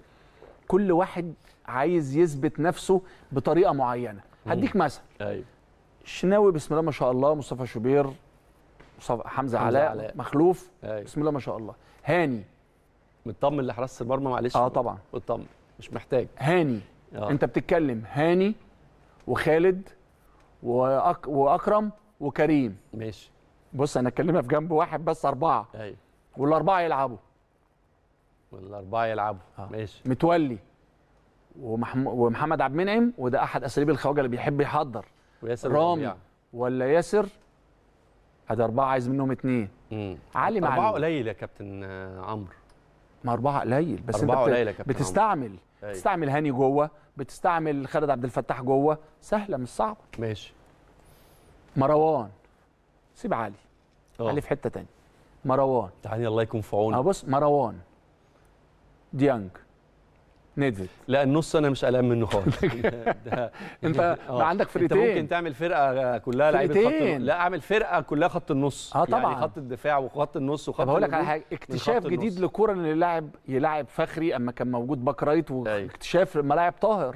كل واحد عايز يثبت نفسه بطريقه معينه هديك مثل ايوه طيب. الشناوي بسم الله ما شاء الله مصطفى شوبير مصطفى حمزه, حمزة علاء, علاء مخلوف أيوة. بسم الله ما شاء الله هاني مطمن لحراسه المرمى معلش اه طبعا مطمن مش محتاج هاني آه. انت بتتكلم هاني وخالد وأك... واكرم وكريم ماشي بص انا اتكلمها في جنب واحد بس اربعه ايوه والاربعه يلعبوا والاربعه يلعبوا آه. ماشي متولي ومحم... ومحمد عبد المنعم وده احد اساليب الخواجه اللي بيحب يحضر وياسر رامي يعني. ولا ياسر ادي اربعه عايز منهم اثنين علي معلول اربعه قليل يا كابتن عمرو ما اربعه قليل بس أربعة انت قليل كابتن بتستعمل أي. أيوه. بتستعمل هاني جوه بتستعمل خالد عبد الفتاح جوه سهله مش صعبه ماشي مروان سيب علي أوه. علي في حته تانية مروان تعالى الله يكون في عونه آه، بص مروان ديانج نيدفيد لا النص انا مش قلقان منه خالص انت ما آه. عندك فرقتين انت ممكن تعمل فرقه كلها لعيبه خط لا اعمل فرقه كلها خط النص اه طبعا يعني خط الدفاع وخط النص وخط طب هقول لك على حاجه اكتشاف جديد للكوره ان اللاعب يلاعب فخري اما كان موجود باك رايت أيوه. واكتشاف ملاعب طاهر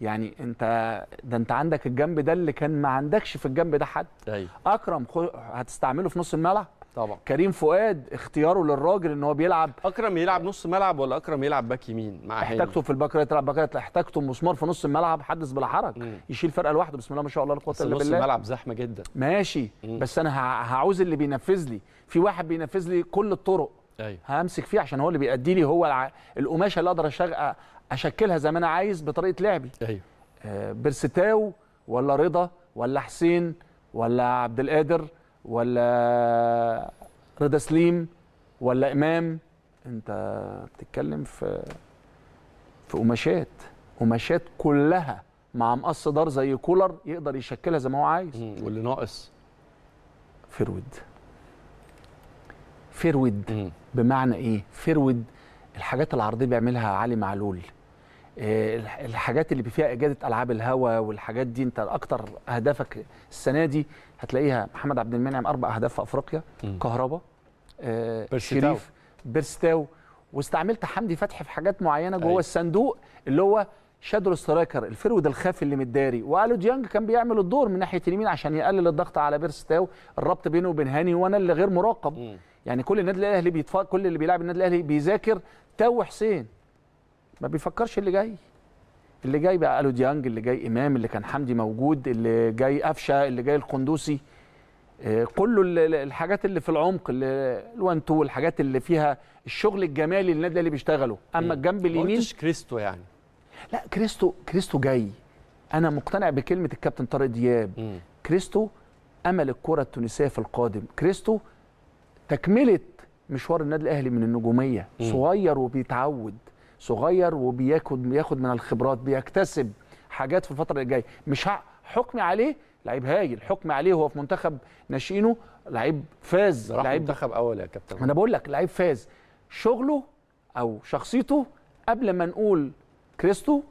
يعني انت ده انت عندك الجنب ده اللي كان ما عندكش في الجنب ده حد أيوة. اكرم خو... هتستعمله في نص الملعب طبعا كريم فؤاد اختياره للراجل ان هو بيلعب اكرم يلعب نص ملعب ولا اكرم يلعب باك يمين مع احتاجته في الباك رايت يلعب باك رايت احتاجته مسمار في نص الملعب حدث بلا حرج يشيل فرقه لوحده بسم الله ما شاء الله لا قوه الا بالله نص الملعب زحمه جدا ماشي مم. بس انا هعوز اللي بينفذ لي في واحد بينفذ لي كل الطرق أيوة. همسك فيه عشان هو اللي بيأدي لي هو الع... القماشه اللي اقدر اشكلها زي ما انا عايز بطريقه لعبي ايوه بيرستاو آه، برستاو ولا رضا ولا حسين ولا عبد القادر ولا رضا سليم ولا امام انت بتتكلم في في قماشات قماشات كلها مع مقص دار زي كولر يقدر يشكلها زي ما هو عايز واللي ناقص فرويد فرويد بمعنى ايه فرويد الحاجات العرضيه بيعملها علي معلول آه، الحاجات اللي فيها اجاده العاب الهوا والحاجات دي انت اكتر أهدافك السنه دي هتلاقيها محمد عبد المنعم اربع اهداف في افريقيا كهربا آه، شريف بيرستاو واستعملت حمدي فتحي في حاجات معينه جوه أيه. الصندوق اللي هو شادو سترايكر الفرود الخافي اللي متداري والو ديانج كان بيعمل الدور من ناحيه اليمين عشان يقلل الضغط على بيرستاو الربط بينه وبين هاني وانا اللي غير مراقب م. يعني كل النادي الاهلي بيتف... كل اللي بيلعب النادي الاهلي بيذاكر تو حسين ما بيفكرش اللي جاي اللي جاي بقى الو ديانج اللي جاي امام اللي كان حمدي موجود اللي جاي قفشه اللي جاي القندوسي آه، كل الحاجات اللي في العمق الوان تو الحاجات اللي فيها الشغل الجمالي النادي اللي بيشتغله اما الجنب اليمين ما كريستو يعني لا كريستو كريستو جاي انا مقتنع بكلمه الكابتن طارق دياب م. كريستو امل الكره التونسيه في القادم كريستو تكمله مشوار النادي الاهلي من النجوميه صغير وبيتعود صغير وبياخد بياخد من الخبرات بيكتسب حاجات في الفتره الجايه مش حكمي عليه لعيب هايل حكم عليه هو في منتخب ناشئينه لعيب فاز لعيب منتخب اول يا كابتن انا بقول لك لعيب فاز شغله او شخصيته قبل ما نقول كريستو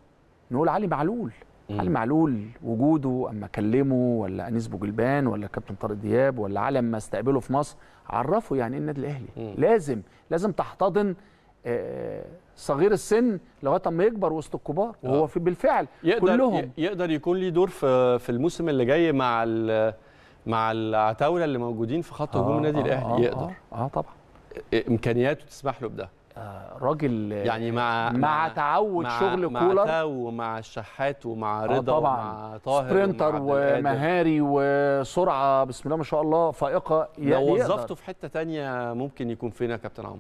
نقول علي معلول مم. علي معلول وجوده اما كلمه ولا انيس بوجلبان ولا كابتن طارق دياب ولا على ما استقبله في مصر عرفه يعني ايه النادي الاهلي لازم لازم تحتضن آه، صغير السن لغايه اما يكبر وسط الكبار وهو آه. في بالفعل يقدر كلهم يقدر يكون ليه دور في في الموسم اللي جاي مع مع العتاوله اللي موجودين في خط هجوم آه النادي آه، الاهلي آه يقدر اه, آه طبعا امكانياته تسمح له بده آه راجل يعني مع مع تعود مع شغل مع كولر مع ومع الشحات ومع رضا آه ومع طاهر سبرنتر ومهاري وسرعه بسم الله ما شاء الله فائقه لو وظفته في حته تانية ممكن يكون فين يا كابتن عمرو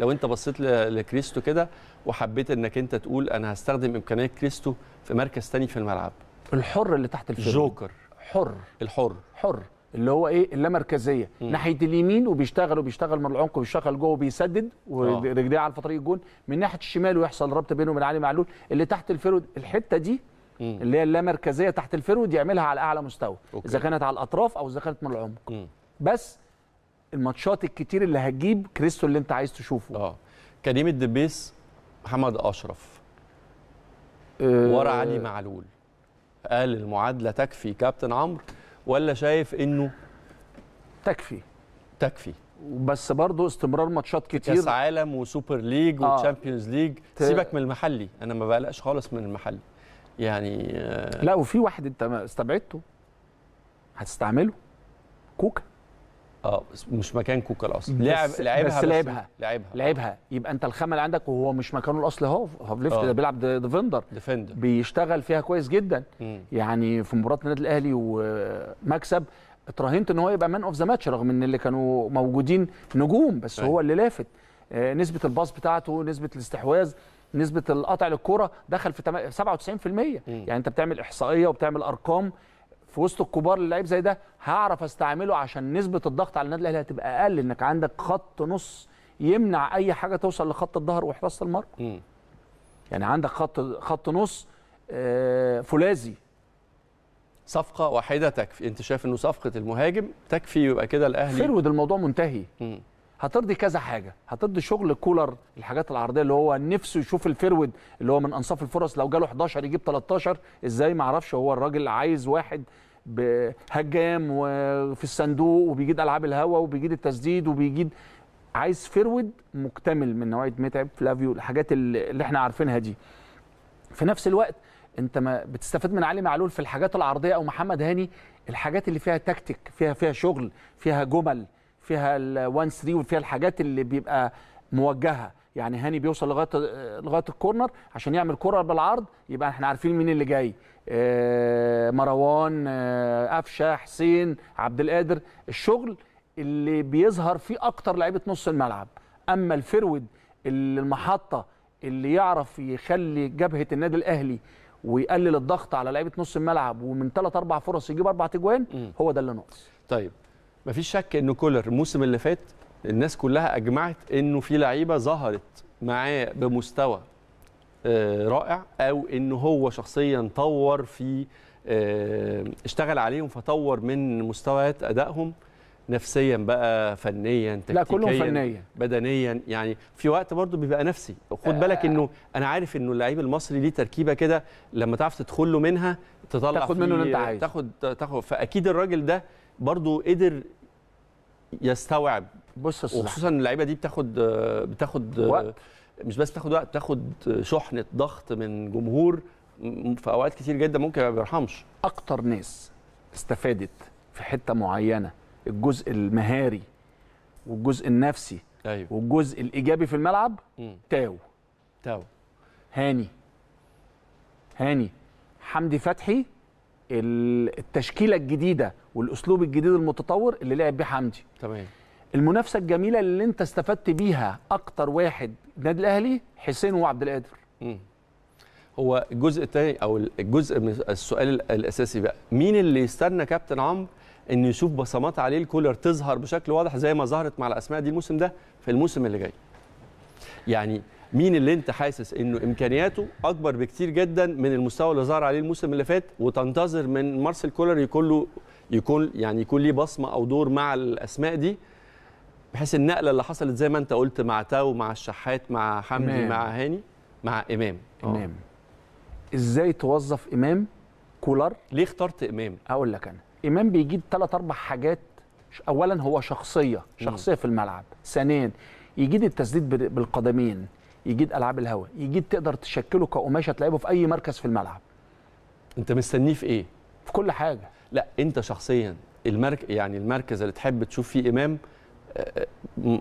لو انت بصيت لكريستو كده وحبيت انك انت تقول انا هستخدم امكانيات كريستو في مركز تاني في الملعب الحر اللي تحت الفيرمين جوكر حر الحر حر اللي هو ايه اللامركزيه ناحيه اليمين وبيشتغل وبيشتغل من العمق وبيشتغل جوه وبيسدد ورجليه اه. على طريق الجون من ناحيه الشمال ويحصل ربط بينه وبين علي معلول اللي تحت الفيرود الحته دي مم. اللي هي اللامركزيه تحت الفيرود يعملها على اعلى مستوى اذا كانت على الاطراف او اذا كانت من العمق مم. بس الماتشات الكتير اللي هتجيب كريستو اللي انت عايز تشوفه اه كريم الدبيس محمد اشرف أه ورا علي معلول قال المعادله تكفي كابتن عمرو ولا شايف انه تكفي تكفي بس برضه استمرار ماتشات كتير كاس عالم وسوبر ليج آه. وتشامبيونز ليج ت... سيبك من المحلي انا ما بقلقش خالص من المحلي يعني آه لا وفي واحد انت استبعدته هتستعمله كوكا اه مش مكان كوكا الاصلي لعب لعبها بس, لعبها لعبها لعبها يبقى انت الخامه اللي عندك وهو مش مكانه الاصلي اهو هاف ليفت ده آه. بيلعب ديفندر ديفندر بيشتغل فيها كويس جدا م. يعني في مباراه النادي الاهلي ومكسب اتراهنت ان هو يبقى مان اوف ذا ماتش رغم ان اللي كانوا موجودين نجوم بس أيوه. هو اللي لافت آه، نسبه الباص بتاعته نسبه الاستحواذ نسبه القطع للكره دخل في 97% يعني انت بتعمل احصائيه وبتعمل ارقام في وسط الكبار اللعيب زي ده هعرف استعمله عشان نسبه الضغط على النادي الاهلي هتبقى اقل انك عندك خط نص يمنع اي حاجه توصل لخط الظهر وحراسه المرمى يعني عندك خط خط نص آه، فولاذي صفقه واحده تكفي انت شايف انه صفقه المهاجم تكفي يبقى كده الاهلي فرود الموضوع منتهي مم. هترضي كذا حاجه هترضي شغل كولر الحاجات العرضيه اللي هو نفسه يشوف الفرود اللي هو من انصاف الفرص لو جاله 11 يجيب 13 ازاي ما اعرفش هو الراجل عايز واحد هجام وفي الصندوق وبيجيد العاب الهواء وبيجيد التسديد وبيجيد عايز فرود مكتمل من نوعيه متعب فلافيو الحاجات اللي احنا عارفينها دي في نفس الوقت انت ما بتستفاد من علي معلول في الحاجات العرضيه او محمد هاني الحاجات اللي فيها تكتيك فيها فيها شغل فيها جمل فيها ال1 3 وفيها الحاجات اللي بيبقى موجهه يعني هاني بيوصل لغايه لغايه الكورنر عشان يعمل كره بالعرض يبقى احنا عارفين مين اللي جاي آه، مروان آه، قفشه حسين عبد القادر الشغل اللي بيظهر فيه اكتر لعيبه نص الملعب اما الفرود اللي المحطه اللي يعرف يخلي جبهه النادي الاهلي ويقلل الضغط على لعيبه نص الملعب ومن ثلاث اربع فرص يجيب اربع تجوان هو ده اللي ناقص طيب مفيش شك ان كولر الموسم اللي فات الناس كلها اجمعت انه في لعيبه ظهرت معاه بمستوى آه، رائع او ان هو شخصيا طور في آه، اشتغل عليهم فطور من مستويات ادائهم نفسيا بقى فنيا تكتيكيا لا كلهم فنيا بدنيا يعني في وقت برضه بيبقى نفسي خد بالك آه. انه انا عارف انه اللعيب المصري ليه تركيبه كده لما تعرف تدخل له منها تطلع تاخد منه اللي انت عايزه تاخد تاخد فاكيد الراجل ده برضه قدر يستوعب بص وخصوصا اللعيبه دي بتاخد بتاخد وقت مش بس تاخد وقت تاخد شحنه ضغط من جمهور في اوقات كتير جدا ممكن ما بيرحمش اكتر ناس استفادت في حته معينه الجزء المهاري والجزء النفسي أيوه. والجزء الايجابي في الملعب مم. تاو تاو هاني هاني حمدي فتحي التشكيله الجديده والاسلوب الجديد المتطور اللي لعب بيه حمدي تمام المنافسه الجميله اللي انت استفدت بيها اكتر واحد النادي الاهلي حسين وعبد القادر هو الجزء الثاني او الجزء من السؤال الاساسي بقى مين اللي يستنى كابتن عمرو ان يشوف بصمات عليه الكولر تظهر بشكل واضح زي ما ظهرت مع الاسماء دي الموسم ده في الموسم اللي جاي يعني مين اللي انت حاسس انه امكانياته اكبر بكتير جدا من المستوى اللي ظهر عليه الموسم اللي فات وتنتظر من مارسيل كولر يكون له يكون يعني يكون ليه بصمه او دور مع الاسماء دي بحيث النقله اللي حصلت زي ما انت قلت مع تاو مع الشحات مع حمدي مع هاني مع امام آه. امام أوه. ازاي توظف امام كولر ليه اخترت امام اقول لك انا امام بيجيب ثلاث اربع حاجات اولا هو شخصيه شخصيه مم. في الملعب ثانيا يجيد التسديد بالقدمين يجيد العاب الهواء يجيد تقدر تشكله كقماشه تلعبه في اي مركز في الملعب انت مستنيه في ايه في كل حاجه لا انت شخصيا المرك يعني المركز اللي تحب تشوف فيه امام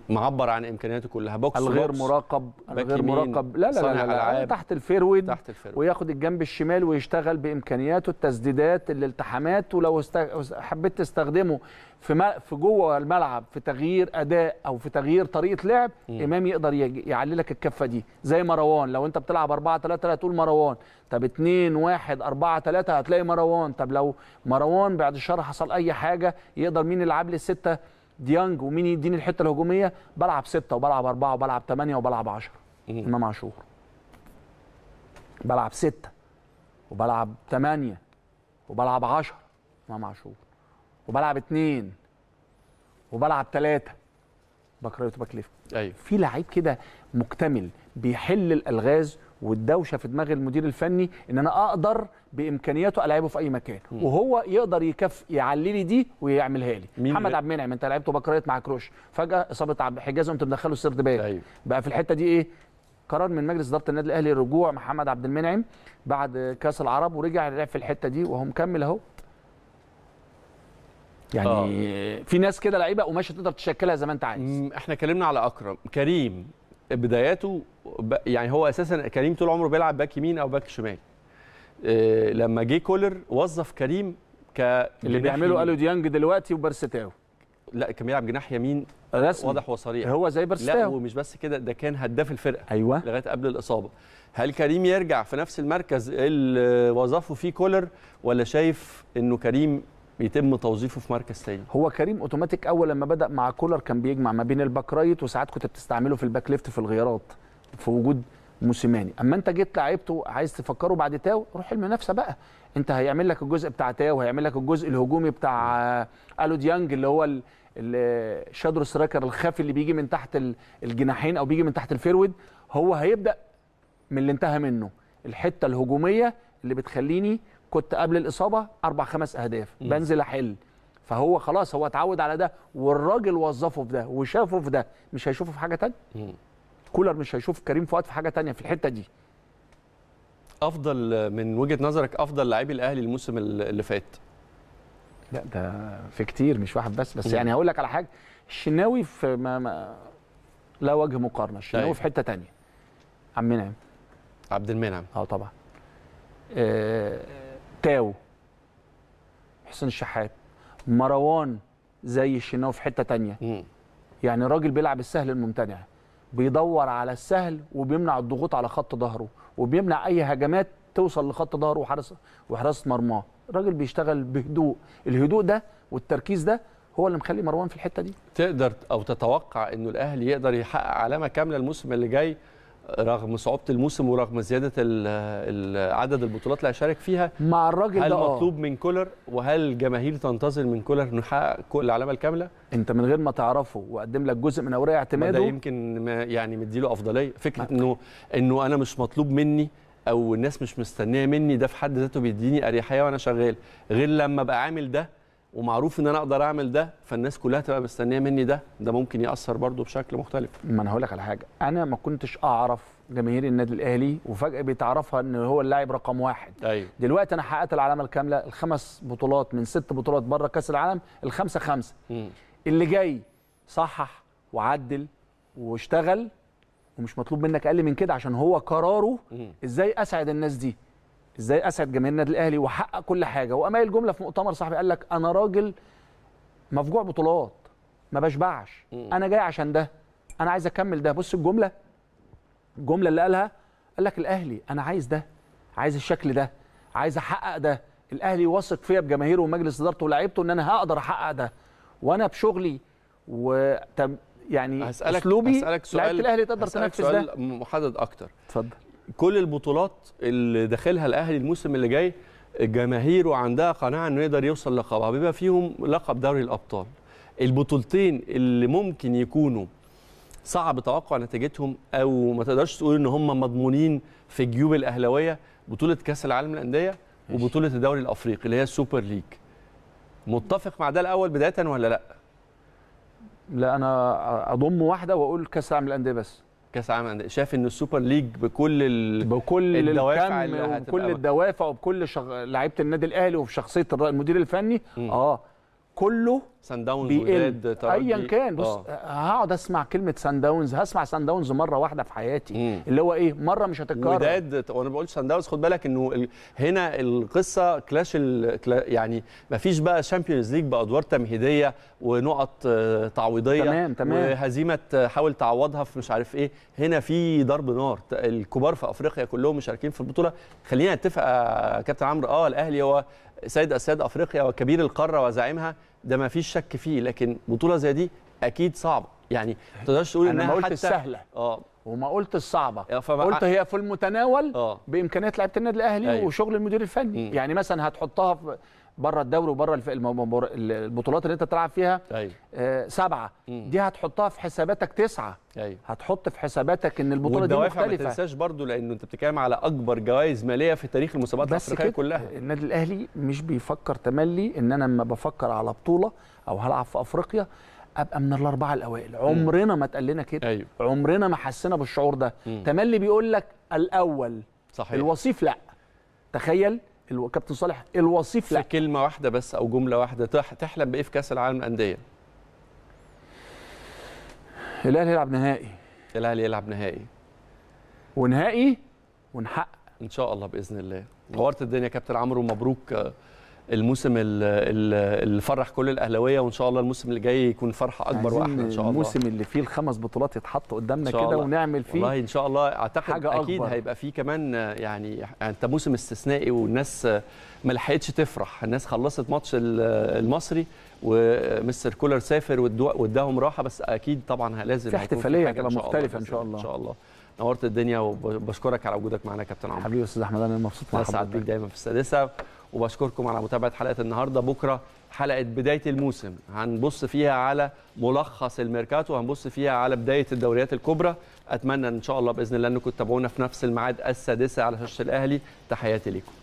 معبر عن امكانياته كلها بوكس الغير بوكس مراقب الغير مراقب لا لا لا, لا, لا تحت الفيرويد تحت الفيرويد وياخد الجنب الشمال ويشتغل بامكانياته التسديدات الالتحامات ولو حبيت تستخدمه في في جوه الملعب في تغيير اداء او في تغيير طريقه لعب م. امام يقدر يعلي لك الكفه دي زي مروان لو انت بتلعب 4 3 هتقول مروان طب 2 1 4 3 هتلاقي مروان طب لو مروان بعد الشر حصل اي حاجه يقدر مين يلعب لي السته ديانج ومين يديني الحته الهجوميه بلعب سته وبلعب اربعه وبلعب ثمانيه وبلعب 10 امام عاشور بلعب سته وبلعب ثمانيه وبلعب 10 امام عاشور وبلعب اثنين وبلعب ثلاثه بكره باك ليفت ايوه في لعيب كده مكتمل بيحل الالغاز والدوشه في دماغ المدير الفني ان انا اقدر بامكانياته العبه في اي مكان م. وهو يقدر يكف يعلي لي دي ويعملها لي محمد عبد المنعم انت لعبته بكرهت مع كروش فجاه اصابه عبد حجازي قمت مدخله السرد باك طيب. بقى في الحته دي ايه قرار من مجلس اداره النادي الاهلي رجوع محمد عبد المنعم بعد كاس العرب ورجع لعب في الحته دي وهو مكمل اهو يعني أوه. في ناس كده لعيبه قماشه تقدر تشكلها زي ما انت عايز احنا اتكلمنا على اكرم كريم بداياته يعني هو اساسا كريم طول عمره بيلعب باك يمين او باك شمال إيه لما جه كولر وظف كريم ك اللي بيعمله الو ديانج دلوقتي وبرستاو لا كان بيلعب جناح يمين رسمي واضح وصريح هو زي برستاو لا ومش بس كده ده كان هداف الفرقه ايوه لغايه قبل الاصابه هل كريم يرجع في نفس المركز اللي وظفه فيه كولر ولا شايف انه كريم بيتم توظيفه في مركز ثاني هو كريم اوتوماتيك اول لما بدا مع كولر كان بيجمع ما بين الباك رايت وساعات كنت بتستعمله في الباك ليفت في الغيارات في وجود موسيماني اما انت جيت لعيبته عايز تفكره بعد تاو روح المنافسه بقى انت هيعمل لك الجزء بتاع تاو هيعمل لك الجزء الهجومي بتاع الو ديانج اللي هو الشادر سترايكر الخافي اللي بيجي من تحت الجناحين او بيجي من تحت الفيرود هو هيبدا من اللي انتهى منه الحته الهجوميه اللي بتخليني كنت قبل الاصابه اربع خمس اهداف بنزل احل فهو خلاص هو اتعود على ده والراجل وظفه في ده وشافه في ده مش هيشوفه في حاجه ثانيه كولر مش هيشوف كريم فؤاد في حاجه ثانيه في الحته دي افضل من وجهه نظرك افضل لاعبي الاهلي الموسم اللي فات لا ده في كتير مش واحد بس بس يعني هقول لك على حاجه الشناوي في ما, ما لا وجه مقارنه الشناوي أيه. في حته تانية عم منعم عبد المنعم اه طبعا آه، تاو حسين الشحات مروان زي الشناوي في حته تانية يعني راجل بيلعب السهل الممتنع بيدور على السهل وبيمنع الضغوط على خط ظهره وبيمنع اي هجمات توصل لخط ظهره وحرس وحراسه مرماه الراجل بيشتغل بهدوء الهدوء ده والتركيز ده هو اللي مخلي مروان في الحته دي تقدر او تتوقع انه الاهلي يقدر يحقق علامه كامله الموسم اللي جاي رغم صعوبه الموسم ورغم زياده عدد البطولات اللي هيشارك فيها مع الراجل ده هل آه. مطلوب من كولر وهل الجماهير تنتظر من كولر انه يحقق كل العلامه الكامله انت من غير ما تعرفه وقدم لك جزء من اوراق اعتماده ده يمكن ما يعني مديله افضليه فكره انه انه انا مش مطلوب مني او الناس مش مستنيه مني ده في حد ذاته بيديني اريحيه وانا شغال غير لما ابقى عامل ده ومعروف ان انا اقدر اعمل ده فالناس كلها تبقى مستنيه مني ده ده ممكن ياثر برضه بشكل مختلف ما انا هقول لك على حاجه انا ما كنتش اعرف جماهير النادي الاهلي وفجاه بيتعرفها ان هو اللاعب رقم واحد أيوة. دلوقتي انا حققت العلامه الكامله الخمس بطولات من ست بطولات بره كاس العالم الخمسه خمسه م. اللي جاي صحح وعدل واشتغل ومش مطلوب منك اقل من كده عشان هو قراره ازاي اسعد الناس دي ازاي اسعد جماهير النادي الاهلي واحقق كل حاجه وامال جمله في مؤتمر صاحبي قال لك انا راجل مفجوع بطولات ما بشبعش انا جاي عشان ده انا عايز اكمل ده بص الجمله الجمله اللي قالها قال لك الاهلي انا عايز ده عايز الشكل ده عايز احقق ده الاهلي واثق فيا بجماهيره ومجلس ادارته ولاعيبته ان انا هقدر احقق ده وانا بشغلي و يعني هسألك اسلوبي هسألك سؤال لعيبه الاهلي تقدر تنفذ ده محدد اكتر اتفضل كل البطولات اللي داخلها الاهلي الموسم اللي جاي جماهيره عندها قناعه انه يقدر يوصل لقبها بيبقى فيهم لقب دوري الابطال البطولتين اللي ممكن يكونوا صعب توقع نتيجتهم او ما تقدرش تقول ان هم مضمونين في جيوب الاهلاويه بطوله كاس العالم للانديه وبطوله الدوري الافريقي اللي هي السوبر ليج متفق مع ده الاول بدايه ولا لا لا انا اضم واحده واقول كاس العالم للانديه بس كاس عالم شاف ان السوبر ليج بكل ال... بكل الدوافع وبكل الدوافع وبكل شغ... لعيبه النادي الاهلي وفي شخصيه المدير الفني م. اه كله سان داونز وداد ايا كان بص آه. هقعد اسمع كلمه سان داونز هسمع سان داونز مره واحده في حياتي مم. اللي هو ايه مره مش هتتكرر وداد وانا بقول سان داونز خد بالك انه ال... هنا القصه كلاش ال... يعني ما فيش بقى شامبيونز ليج بادوار تمهيديه ونقط آه، تعويضيه تمام تمام وهزيمه حاول تعوضها في مش عارف ايه هنا في ضرب نار الكبار في افريقيا كلهم مشاركين في البطوله خلينا نتفق يا كابتن عمرو اه الاهلي هو سيد أسياد أفريقيا وكبير القارة وزعيمها ده ما فيش شك فيه لكن بطولة زي دي أكيد صعبة يعني ما تقدرش تقول انها ما قلت حتى السهله اه وما قلت الصعبه فما... قلت هي في المتناول آه. بامكانيات لعيبه النادي الاهلي أيوه. وشغل المدير الفني م. يعني مثلا هتحطها في بره الدوري وبره البطولات اللي انت بتلعب فيها أيوة. آه، سبعه مم. دي هتحطها في حساباتك تسعه أيوة. هتحط في حساباتك ان البطوله دي مختلفه ما تنساش برضو لانه انت بتتكلم على اكبر جوائز ماليه في تاريخ المسابقات الافريقيه كلها النادي الاهلي مش بيفكر تملي ان انا لما بفكر على بطوله او هلعب في افريقيا ابقى من الاربعه الاوائل عمرنا ما اتقال لنا كده أيوة. عمرنا ما حسينا بالشعور ده مم. تملي بيقول لك الاول صحيح. الوصيف لا تخيل الو... كابتن صالح الوصيف لا كلمه واحده بس او جمله واحده تحلم بايه في كاس العالم للانديه الاهلي يلعب نهائي الاهلي يلعب نهائي ونهائي ونحقق ان شاء الله باذن الله نورت الدنيا كابتن عمرو مبروك الموسم اللي فرح كل الاهلاويه وان شاء الله الموسم اللي جاي يكون فرحه اكبر واحلى ان شاء الله الموسم اللي فيه الخمس بطولات يتحط قدامنا كده ونعمل فيه والله ان شاء الله اعتقد حاجة اكيد أكبر. هيبقى فيه كمان يعني, يعني انت موسم استثنائي والناس ما لحقتش تفرح الناس خلصت ماتش المصري ومستر كولر سافر واداهم راحه بس اكيد طبعا لازم في احتفاليه كده مختلفه ان شاء الله ان شاء الله نورت الدنيا وبشكرك على وجودك معانا كابتن عمرو حبيبي استاذ احمد انا مبسوط معاك بيك دايما في السادسه وبشكركم على متابعه حلقه النهارده بكره حلقه بدايه الموسم هنبص فيها على ملخص الميركاتو وهنبص فيها على بدايه الدوريات الكبرى اتمنى ان شاء الله باذن الله انكم تتابعونا في نفس الميعاد السادسه على شاشه الاهلي تحياتي ليكم